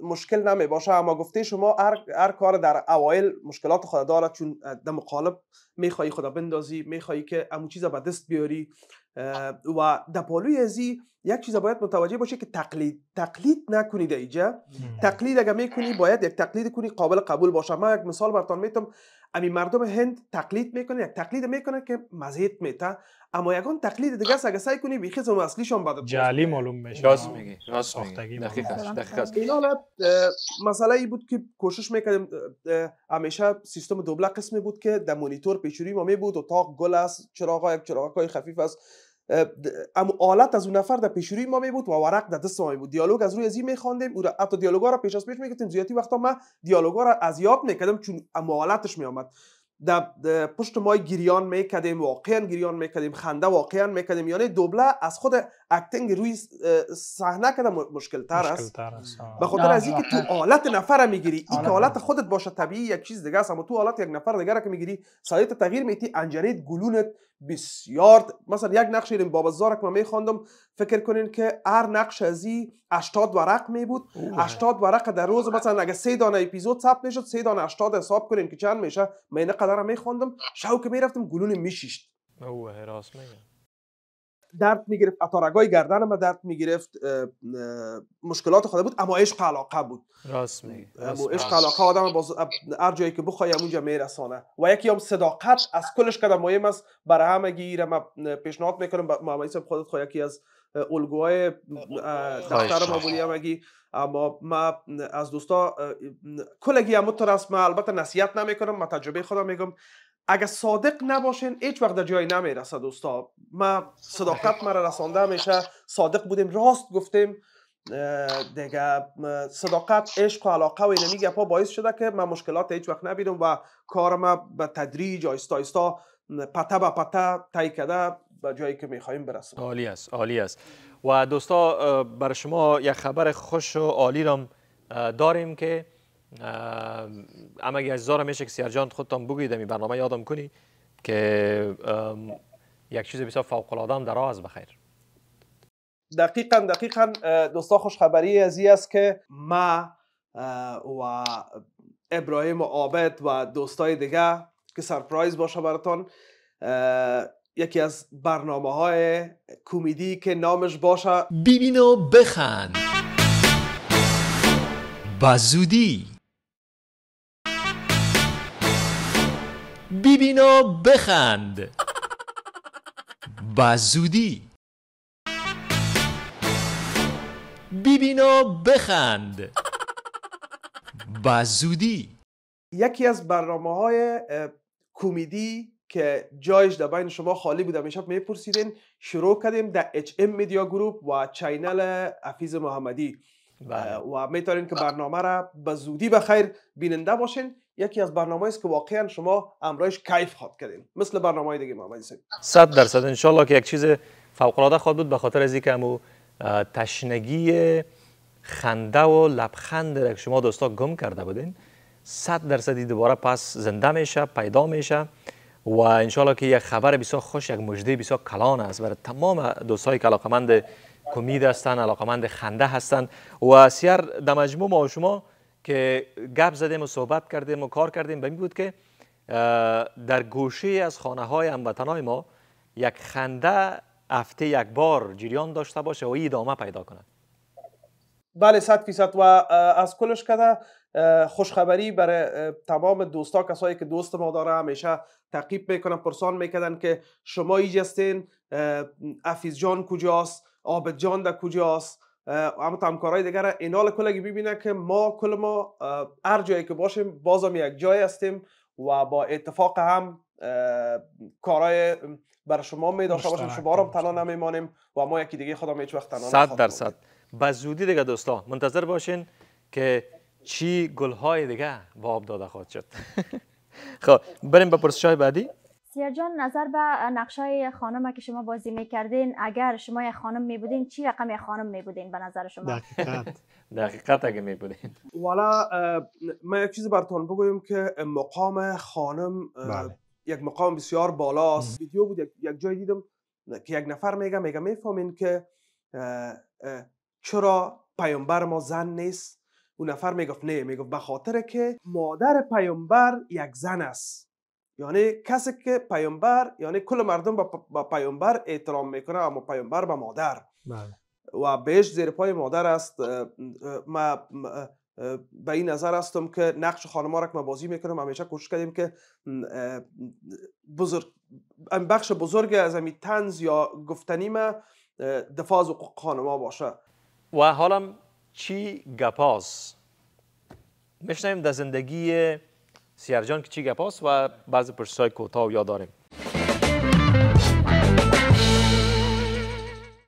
مشکل نمی باشه اما گفته شما هر, هر کار در اوایل مشکلات خود داره چون در مقالب میخوای خدا بندازی میخوای که امو چیزا به دست بیاری و در پالوی ازی یک چیز باید متوجه باشه که تقلید تقلید نکنید ایجا تقلید اگر میکنی باید یک تقلید کنی قابل قبول باشه من یک مثال براتون میتم امی مردم هند تقلید میکنه یک تقلید میکنه که مزیت میته اما یگان تقلید دیگه اگه سعی کنی بیخیز اون اصلیشون بعد جعلی معلوم میشه راست میگی راست میگی دقیق است دقیق است مسئله ای بود که کوشش میکردیم همیشه سیستم دوبله قسمی بود که در مانیتور پیشوری ما می بود اتاق گل است چراغ یک چراغ خفیف است امو آلت از اون نفر در پیش ما می بود و ورق در دست ما می بود دیالوگ از روی از این میخواندیم او را حتی دیالوگا را پیش از پیش گفتیم زیاتی وقتا ما دیالوگا را از یاد میکردم چون می آمد در پشت ما گریان میکردیم واقعا گریان میکردیم خنده واقعا میکردیم یعنی دوبله از خود اکتینگ روی صحنه کردن مشکل تر است به خاطر از اینکه تو حالت نفر میگیری این که حالت خودت باشه طبیعی یک چیز دیگه است اما تو حالت یک نفر دیگه را که میگیری سایت تغییر میتی گلونت بسیار مثلا یک نقش این بابا زارک من خواندم فکر کنین که هر نقش از این 80 ورق می بود 80 ورق در روز مثلا اگه سه دانه اپیزود ثبت میشد سه دانه 80 حساب کنین که چند میشه من می خواندم شو که میرفتم گلون میشیشت اوه راست درد میگرفت اتارگای گردن ما درد میگرفت مشکلات خود بود اما عشق علاقه بود راست میگی عشق علاقه آدم باز هر جایی که بخوای اونجا میرسانه و یکی هم صداقت از کلش کدام مهم است برای همه گیر ما پیشنهاد میکنم محمدی صاحب خودت خود یکی از الگوهای دفتر ما بودی همگی اما ما از دوستا کلگی هم است من البته نصیحت نمیکنم ما تجربه خودم میگم اگر صادق نباشین هیچ وقت در جای نمیرسه دوستا ما صداقت مرا رسانده میشه صادق بودیم راست گفتیم دیگه صداقت عشق و علاقه و اینمی گپا باعث شده که من مشکلات هیچ وقت نبینم و کار ما به تدریج آیستا آیستا پته به پته تایی کده به جایی که میخواییم برسیم عالی است عالی است و دوستا بر شما یک خبر خوش و عالی را داریم که اما یک میشه که سیارجان خودتان بگوید این برنامه یادم کنی که یک چیز بسیار فوق هم در از بخیر دقیقا دقیقا دوستا خوشخبری از است که ما و ابراهیم و عابد و دوستای دیگه که سرپرایز باشه براتون یکی از برنامه های کومیدی که نامش باشه ببینو بخند بازودی. بیبینا بخند بزودی بیبینا بخند بزودی یکی از برنامه های کومیدی که جایش در بین شما خالی بوده همیشه میپرسیدین شروع کردیم در اچ ام میدیا گروپ و چینل حفیظ محمدی بله. و میتونین که برنامه را به زودی بخیر بیننده باشین یکی از برنامه است که واقعا شما امرایش کیف خواد کردین مثل برنامه دیگه محمد سید صد درصد انشالله که یک چیز فوقلاده خواد بود به خاطر از اینکه امو تشنگی خنده و لبخند را شما دوستا گم کرده بودین 100 درصد دوباره پس زنده میشه پیدا میشه و انشالله که یک خبر بسیار خوش یک مجده بسیار کلان است برای تمام دوستایی که علاقمند کمید هستند علاقمند خنده هستند و سیار در مجموع ما شما که گپ زدیم و صحبت کردیم و کار کردیم به بود که در گوشه از خانه های هموطنای ما یک خنده هفته یک بار جریان داشته باشه و ادامه پیدا کنه بله صد فیصد و از کلش کده خوشخبری برای تمام دوستا کسایی که دوست ما داره همیشه تعقیب میکنن پرسان میکردن که شما ایجستین افیز جان کجاست آبد جان در کجاست اما همکارای دیگر اینا کلگی ببینه که ما کل ما هر جایی که باشیم بازم یک جای هستیم و با اتفاق هم کارای بر شما می داشته باشیم شما رو تنها نمیمانیم و ما یکی دیگه خدا هیچ وقت تنها صد درصد به زودی دیگه دوستا منتظر باشین که چی گلهای دیگه باب داده خواهد شد خب بریم به پرسش بعدی سیار جان نظر به نقشه خانم که شما بازی میکردین اگر شما یک خانم میبودین چی رقم یک خانم میبودین به نظر شما دقیقت دقیقت اگه میبودین والا ما یک چیز براتون بگویم که مقام خانم بله. یک مقام بسیار بالاست ویدیو بود یک جای دیدم که یک نفر میگه میگه میفهمین که چرا پیامبر ما زن نیست اون نفر میگفت نه میگفت به خاطر که مادر پیامبر یک زن است یعنی کسی که پیامبر یعنی کل مردم با پیامبر احترام میکنه اما پیامبر به مادر بله. و بهش زیر پای مادر است ما به این نظر هستم که نقش خانم را که ما بازی میکنم همیشه کوشش کردیم که بزرگ بخش بزرگ از این تنز یا گفتنی ما دفاع از حقوق خانما باشه و حالا چی گپاز میشنیم در زندگی سیارجان که چی گپ و بعضی پرسش های کوتاه یاد داریم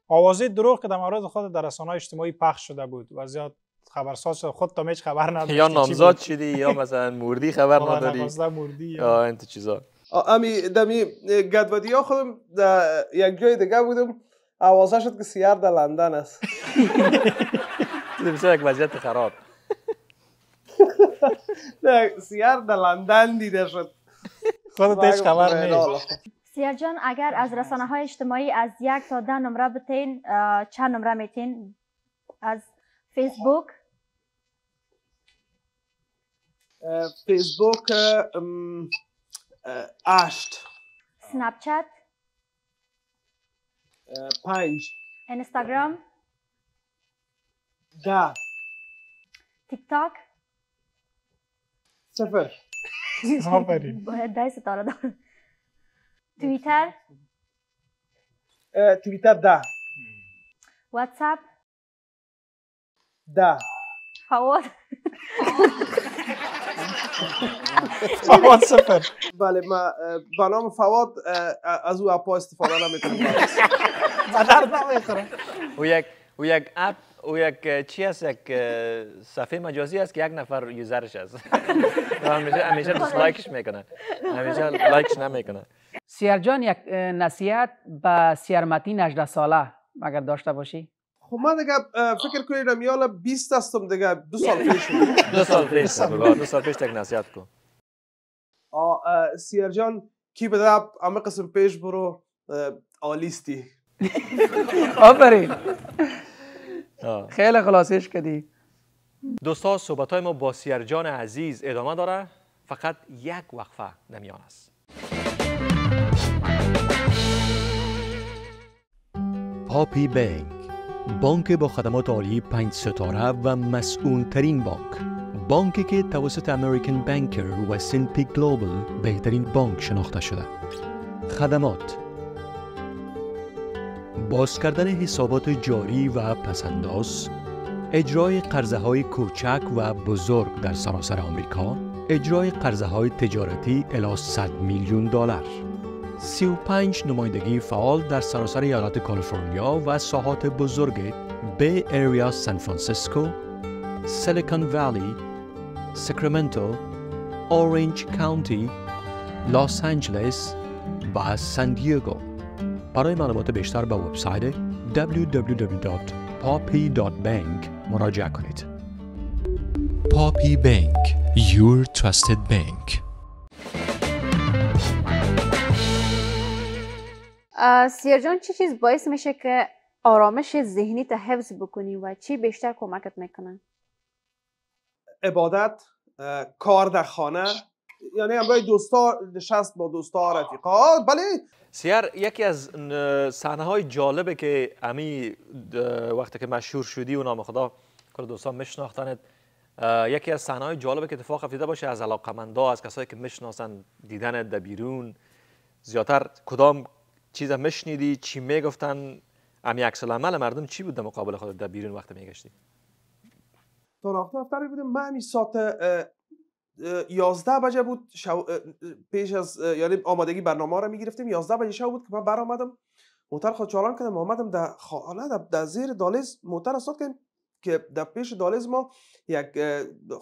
آوازی دروغ که در مورد خود در رسانه اجتماعی پخش شده بود و زیاد خبرساز شده خود تا میچ خبر نداری یا نامزاد شدی یا مثلا موردی خبر نداری یا این چیزا امی دمی گدودی ها خودم در یک جای دیگه بودم آوازه شد که سیار در لندن است یک وضعیت خراب سیار در لندن دیده شد خودت هیچ خبر سیار جان اگر از رسانه های اجتماعی از یک تا ده نمره بتین چند نمره میتین از فیسبوک فیسبوک اشت سناپچت پنج انستاگرام ده تیک تاک صفر آفرین باید ده ستاره دارم تویتر تویتر ده اپ ده فواد فواد صفر بله ما با نام فواد از او اپا استفاده نمیتونم و درد بله، نمیخورم یک و یک اپ او یک چی است یک صفحه مجازی است که یک نفر یوزرش است همیشه همیشه لایکش میکنه همیشه لایکش نمیکنه سیار جان یک نصیحت به سیار متین 18 ساله مگر داشته باشی خب من دیگه فکر کنیدم یالا 20 هستم دیگه دو سال پیش دو سال پیش دو سال پیش تک نصیحت کن سیار جان کی بده همه قسم پیش برو آلیستی آفرین خیلی خلاصش کردی دوستا صحبت های ما با سیرجان عزیز ادامه داره فقط یک وقفه نمیان است پاپی بنگ بانک با خدمات عالی پنج ستاره و مسئول ترین بانک بانکی که توسط امریکن بانکر و سنپی گلوبل بهترین بانک شناخته شده خدمات باز کردن حسابات جاری و پسنداز، اجرای قرضه های کوچک و بزرگ در سراسر آمریکا، اجرای قرضه های تجارتی الی 100 میلیون دلار. 35 نمایندگی فعال در سراسر ایالات کالیفرنیا و ساحات بزرگ بی ایریا سان فرانسیسکو، سیلیکون ولی، ساکرامنتو، اورنج کانتی، لس آنجلس و سان دیگو برای معلومات بیشتر به وبسایت www.poppy.bank مراجعه کنید. Poppy Bank, your trusted bank. چه چیز باعث میشه که آرامش ذهنی تا حفظ بکنی و چی بیشتر کمکت میکنه؟ عبادت، کار در خانه، یعنی همراه دوستا نشست با دوستا رفیقا بله سیار یکی از صحنه های جالبه که امی وقتی که مشهور شدی و نام خدا کل دوستان میشناختند یکی از صحنه های جالبه که اتفاق افتیده باشه از علاقمندا از کسایی که مشناسن دیدن در بیرون زیاتر کدام چیز میشنیدی چی میگفتن امی عکس عمل مردم چی بود در مقابل خود در بیرون وقتی میگشتی؟ تو رفتاری بودم من ساعت یازده بجه بود شو... پیش از یعنی آمادگی برنامه رو میگرفتیم یازده بجه شب بود که من برآمدم موتر خود چالان کردم آمدم در خانه در, زیر دالیز موتر استاد کردیم که در پیش دالیز ما یک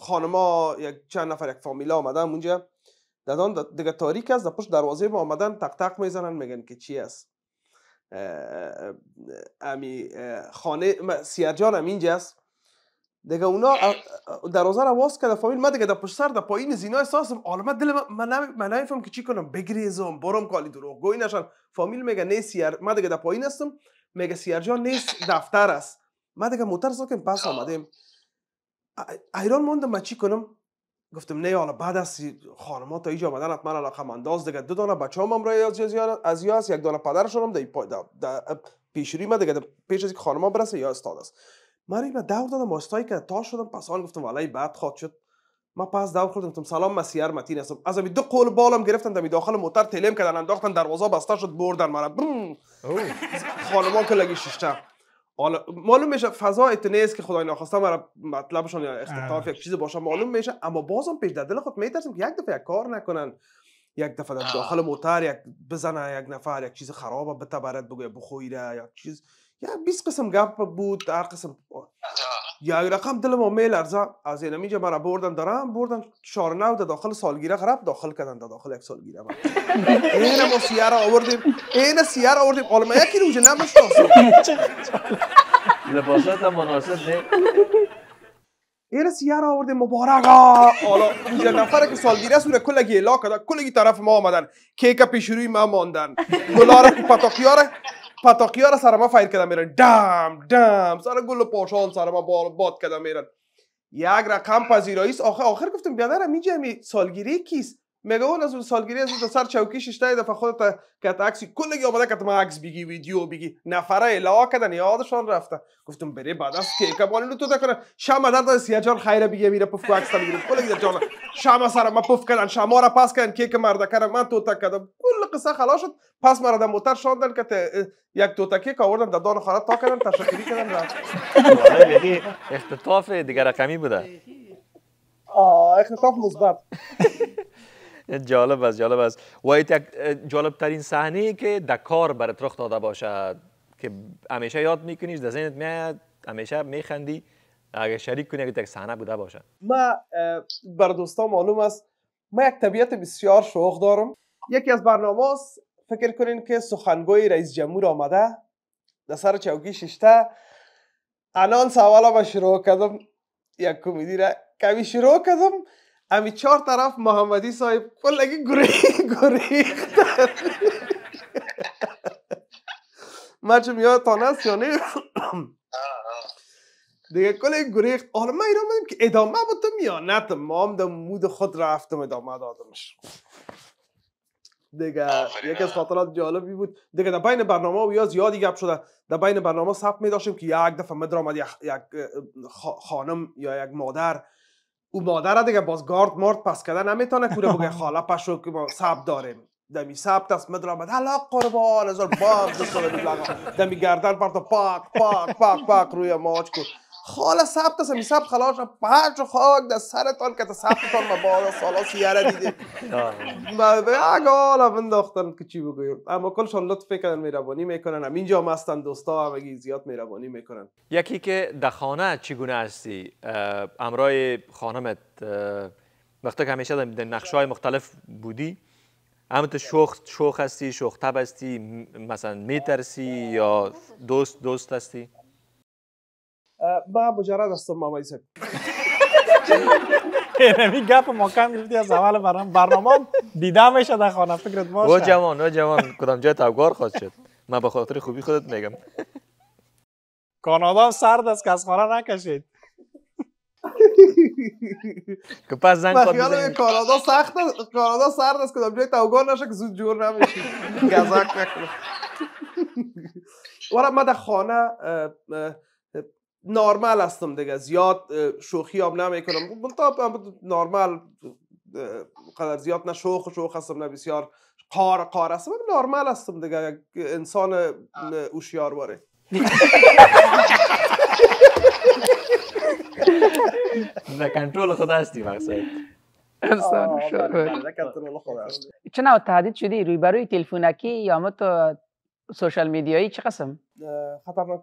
خانما یک چند نفر یک فامیلا آمدن اونجا ددان دیگه تاریک است در پشت دروازه ما آمدن تق تق میزنن میگن که چی است امی خانه سیرجان هم اینجاست da ga da Rozara voska فامیل familij فامیل da ga da پشتر da پایین زینا zinoj دل ali من dele, ma ma بگریزم برام ki دروغ begrezom, borom koli میگه familij mega ne هستم، ima da ga da po ini sem, mega sijarđo ne daftaras, ima da ga mutar pasa, گفتم نه حالا بعد از خانما تا ایجا آمدن حتما علاقه منداز دیگه دو دانه بچه هم امرای از یاس یک دانه پدرشون هم در پیشوری ما دیگه پیش از که خانما یا استاد است من ما دور دادم آستایی که تا شدم پس آن گفتم ولی بعد خواد شد ما پس دور خوردم گفتم سلام مسیار متین هستم از دو قول بالم گرفتن دمی داخل موتر تلیم کردن انداختن دروازه بسته شد بردن مرا خانما کلگی شیشته حالا معلوم میشه فضا است که خدای ناخواسته مرا مطلبشون یا اختطاف یک چیز باشه معلوم میشه اما بازم پیش در دل خود میترسم که یک دفعه یک کار نکنن یک دفعه داخل موتر یک بزنه یک نفر یک چیز خرابه بتبرد بگه بخویره یک چیز یا 20 قسم گپ بود هر قسم یا رقم دلم و میل ارزا از این میجا مرا بردن دارم، بردن شارناو در داخل سالگیره غرب داخل کردن در داخل یک سالگیره من این ما سیارا آوردیم این سیار آوردیم علما یکی نمشت نمیشناسم لباسات مناسب نه این سیار آوردیم مبارکا حالا اینجا نفر که سالگیره سوره کلگی لا کرد کلگی طرف ما آمدن کیک پیش روی ما ماندن گلاره پتاکیاره پاتاقیا سر سرما فایر کده میرن دام دام سر گل پاشان سر ما بال باد کده میرن یک رقم پذیرایی آخر آخر گفتم بیادر اینجا سالگیری کیست میگه اون از اون سالگیری از سر چوکیش اشتای دفعه خودت کت عکسی کلگی اومده کت ما عکس بگی ویدیو بگی نفره الا کدن یادشون رفته گفتم بره بعد از کیک بانو تو دکنه شام در تا خیره بگی میره پف عکس تل بگیره کلگی در جان شما سره ما پف کردن شما را پاس کی کیک مرد کرم من تو تک کردم کل قصه خلاص شد پس مرا در موتر شاندن که یک تو تکی کا وردم در دان خانه تا کدن تشکری را آره، یعنی اختطاف دیگه رقمی بوده آه اختطاف مثبت جالب است جالب است و یک جالب ترین صحنه که در کار برات رخ داده باشد که همیشه یاد میکنیش در ذهنت میاد همیشه میخندی اگه شریک کنی اگه یک صحنه بوده باشه ما بر دوستان معلوم است ما یک طبیعت بسیار شوق دارم یکی از برنامه فکر کنین که سخنگوی رئیس جمهور آمده در سر چوکی ششته انان سوال رو شروع کردم یک کمیدی را کمی شروع کردم امی چهار طرف محمدی صاحب اگه گری گری من چه میاد تانست یا نه دیگه اگه گری حالا من ایران بدیم که ادامه بدم یا نتم ما هم در مود خود رفتم ادامه دادمش دیگه یکی از خاطرات جالبی بود دیگه در بین برنامه و یاد یادی گپ شده در بین برنامه ثبت می که یک دفعه مدر آمد یک خانم یا یک مادر او مادر دیگه باز گارد مرد پس کده نمیتونه کوره بگه خاله پشو که ما سب داریم دمی سب تست مدر آمد حالا قربان هزار بار دستان بله. دمی گردن پرتا پاک پاک پاک پاک روی ماچ کن حالا ثبت است می خلاش خلاص پنج خاک در سرتان که ثبتتان و بعد سالا سیاره دیدیم و به حالا بنداختن که چی بگویم اما کلشان لطف میکنن میروانی میکنن هم اینجا هم هستن دوستا همگی زیاد میروانی میکنن یکی که در خانه چگونه هستی امرای خانمت وقتی که همیشه در های مختلف بودی تو شوخ شوخ هستی شوخ تب هستی مثلا میترسی یا دوست دوست هستی با مجرد هستم مامای سب اینمی گپ مکم گرفتی از اول برنامه برنامه دیده میشه در خانه فکرت باشه و جوان و جوان کدام جای توگار خواست شد من به خاطر خوبی خودت میگم کانادا سرد است که از خانه نکشید که پس کانادا سخت کانادا سرد است کدام جای توگار نشه که زود جور نمیشی گزک نکنه ورا من در خانه نارمل هستم دیگه زیاد شوخی هم نمیکنم منطقه نارمل قدر زیاد نه شوخ شوخ هستم نه بسیار قار قار هستم نارمل هستم دیگه انسان اوشیار باره به کنترول خدا هستی مقصد انسان اوشیار باره چه نوع تهدید شدی روی بروی تلفونکی یا تو سوشال میدیایی چه قسم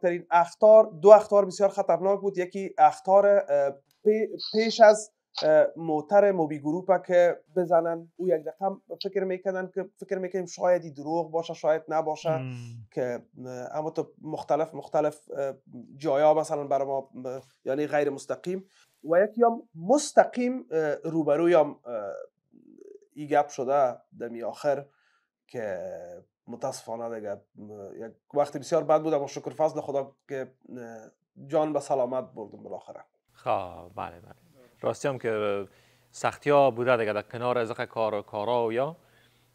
ترین اختار دو اختار بسیار خطرناک بود یکی اختار پیش از موتر موبی گروپ که بزنن او یک رقم فکر میکنن که فکر میکنیم شاید دروغ باشه شاید نباشه که اما تو مختلف مختلف جایا مثلا برای ما یعنی غیر مستقیم و یکی هم مستقیم روبروی هم ای گپ شده دمی آخر که متاسفانه دیگه یک وقتی بسیار بد بود اما شکر فضل خدا که جان به سلامت بردم بالاخره خب بله بله راستی هم که سختی ها بوده دیگه در کنار از کار کارا و یا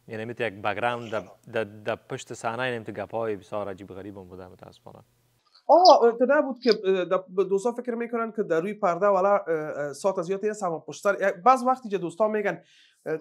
یعنی یک بگرام در خب. پشت صحنه یعنی تو گپ های بسیار عجیب غریب هم بوده متاسفانه آها تو نبود که دوستا فکر میکنن که در روی پرده والا سات از یاد هم پشتر بعض وقتی که دوستا میگن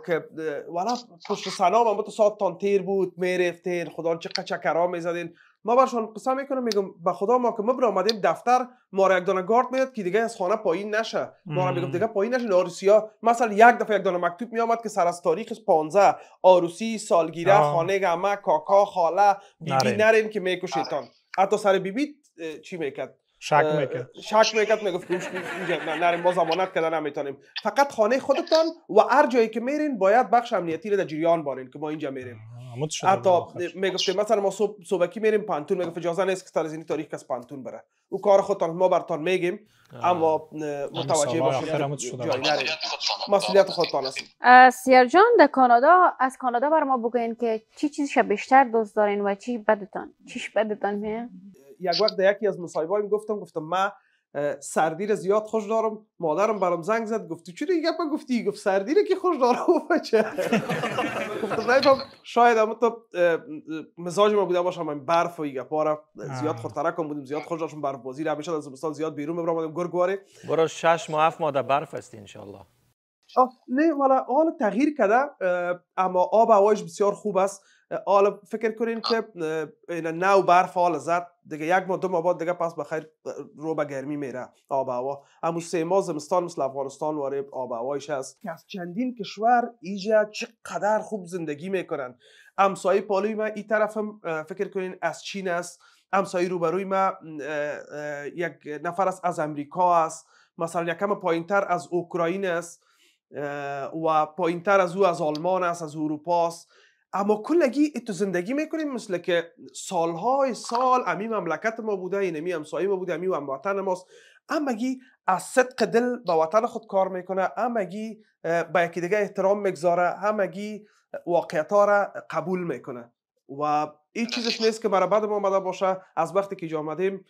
که والا پشت سلام بود تو تان تیر بود میرفتین خدا چه قچکرا میزدین ما برشان قسم میکنم میگم به خدا ما که ما بر آمدیم دفتر ما را یک دانه گارد میاد که دیگه از خانه پایین نشه ما را میگم دیگه پایین نشه ها مثلا یک دفعه یک دانه مکتوب میامد که سر از تاریخ 15 آروسی سالگیره آه. خانه گمه کاکا خاله بیبی نرین که میکو شیطان حتی سر بیبی چی شک میکرد شک میکرد میگفتیم نریم باز امانت کردن نمیتونیم فقط خانه خودتان و هر جایی که میرین باید بخش امنیتی رو در جریان بارین که ما اینجا میریم حتی میگفت مثلا ما صبح صبحکی میریم پانتون میگفت اجازه نیست که از این تاریخ کس پانتون بره او کار خودتان ما برتان میگیم اما متوجه باشید مسئولیت خودتان است سیار جان در کانادا از کانادا بر ما بگوین که چی چیزش بیشتر دوست دارین و چی بدتان چیش بدتان میه یک وقت یکی از مصاحبه گفتم گفتم من سردیر زیاد خوش دارم مادرم برام زنگ زد گفت چرا این گفتی گفت سردیره که خوش دارم بچه گفتم شاید اما تو مزاج ما بوده باشم من برف و گپا پاره زیاد خورترکم بودیم زیاد خوش داشتم برف بازی را همیشه از زمستان زیاد بیرون میبرم گرگواره برو شش ماه هفت ماه در برف است ان نه والا حال تغییر کده اما آب هوایش بسیار خوب است حالا فکر کنین که نو برف حال زد دیگه یک ماه دو ماه بعد دیگه پس بخیر رو به گرمی میره آب هوا اما سه ماه زمستان مثل افغانستان واره آب هوایش هست که از چندین کشور ایجا چقدر خوب زندگی میکنن امسای پالوی ما این هم فکر کنین از چین است امسای روبروی ما یک نفر است از امریکا است مثلا یکم پایینتر از اوکراین است و تر از او از آلمان است از اروپا است اما کلگی تو زندگی میکنیم مثل که سالهای سال امی مملکت ما بوده این امی همسایی ما بوده امی و وطن ماست امگی از صدق دل به وطن خود کار میکنه امگی به یکی دیگه احترام میگذاره امگی واقعیت را قبول میکنه و این چیزش نیست که مرا بعد ما آمده باشه از وقتی که جامدیم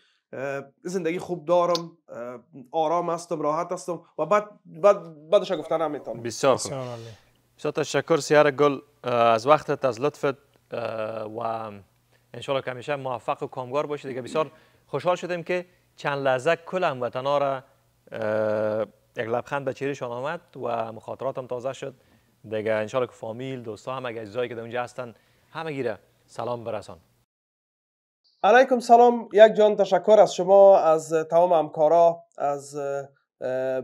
زندگی خوب دارم آرام هستم راحت هستم و بعد بعد بعدش گفتن نمیتونم بسیار بسیار تشکر سیار گل از وقتت از لطفت و انشالله که همیشه موفق و کامگار باشید دیگه بسیار خوشحال شدیم که چند لحظه کل وطنها را یک لبخند به چریش آمد و مخاطرات هم تازه شد دیگه انشالله که فامیل دوستا هم اگه اجزایی که در اونجا هستن همه گیره سلام برسان علیکم سلام یک جان تشکر از شما از تمام همکارا از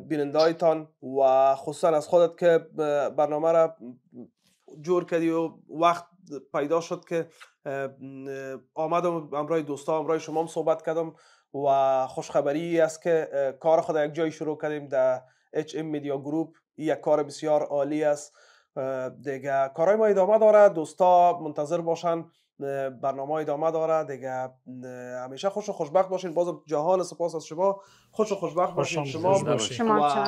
بیننده هایتان و خصوصا از خودت که برنامه را جور کردی و وقت پیدا شد که آمدم امرای دوستا امرای شما هم صحبت کردم و خوشخبری است که کار خود یک جایی شروع کردیم در HM میدیا گروپ یک کار بسیار عالی است دیگه کارهای ما ادامه داره دوستا منتظر باشن برنامه ادامه داره دیگه همیشه خوش و خوشبخت باشین بازم جهان سپاس از شما خوش و خوشبخت باشین شما باشین شما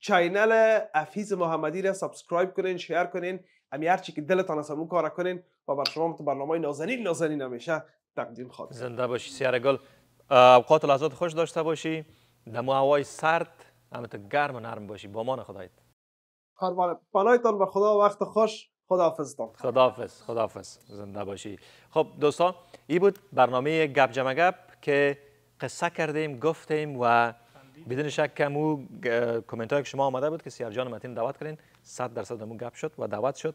چینل افیز محمدی را سابسکرایب کنین شیر کنین امی هرچی که دلتان از همون کار کنین و بر شما تو برنامه نازنین نازنین همیشه تقدیم خواهد زنده باشی سیاره گل اوقات لحظات خوش داشته باشی در هوای سرد همه گرم و نرم باشی با مان خدایت پناهتان به خدا وقت خوش خداحافظ خداحافظ خداحافظ زنده باشی خب دوستان این بود برنامه گپ جمع گپ که قصه کردیم گفتیم و بدون شک که مو کامنت که شما آمده بود که سیار جان متین دعوت کردین 100 درصد مو گپ شد و دعوت شد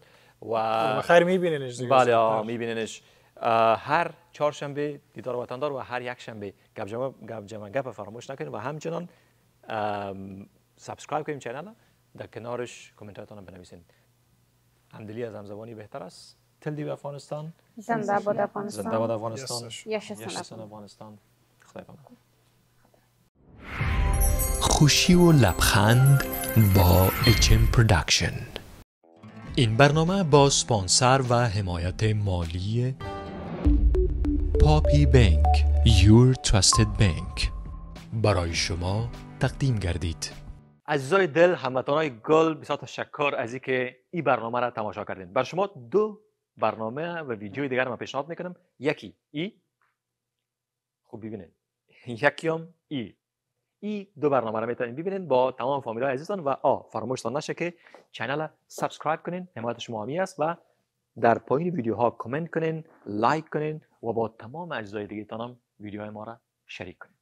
و خیر میبینینش بله میبینینش هر چهارشنبه دیدار وطندار و هر یک شنبه گپ جمع گپ جمع گپ فراموش نکنید و همچنان سابسکرایب کنیم چنل در کنارش بنویسید همدلی از همزبانی بهتر است تل دیو افغانستان زنده باد افغانستان زنده افغانستان یشسن افغانستان خدای خوشی و لبخند با اچم پروداکشن این برنامه با سپانسر و حمایت مالی پاپی بینک یور تراستد بنک برای شما تقدیم گردید عزیزای دل هموطنان گل بسیار تشکر از اینکه این برنامه را تماشا کردین بر شما دو برنامه و ویدیو دیگر من پیشنهاد میکنم یکی ای خوب ببینید یکی هم ای ای دو برنامه را میتونید ببینید با تمام های عزیزان و آ فراموشتان نشه که چنل را سابسکرایب کنین حمایت شما همی است و در پایین ویدیوها کامنت کنین لایک کنین و با تمام اجزای دیگه هم ویدیو ما را شریک کنین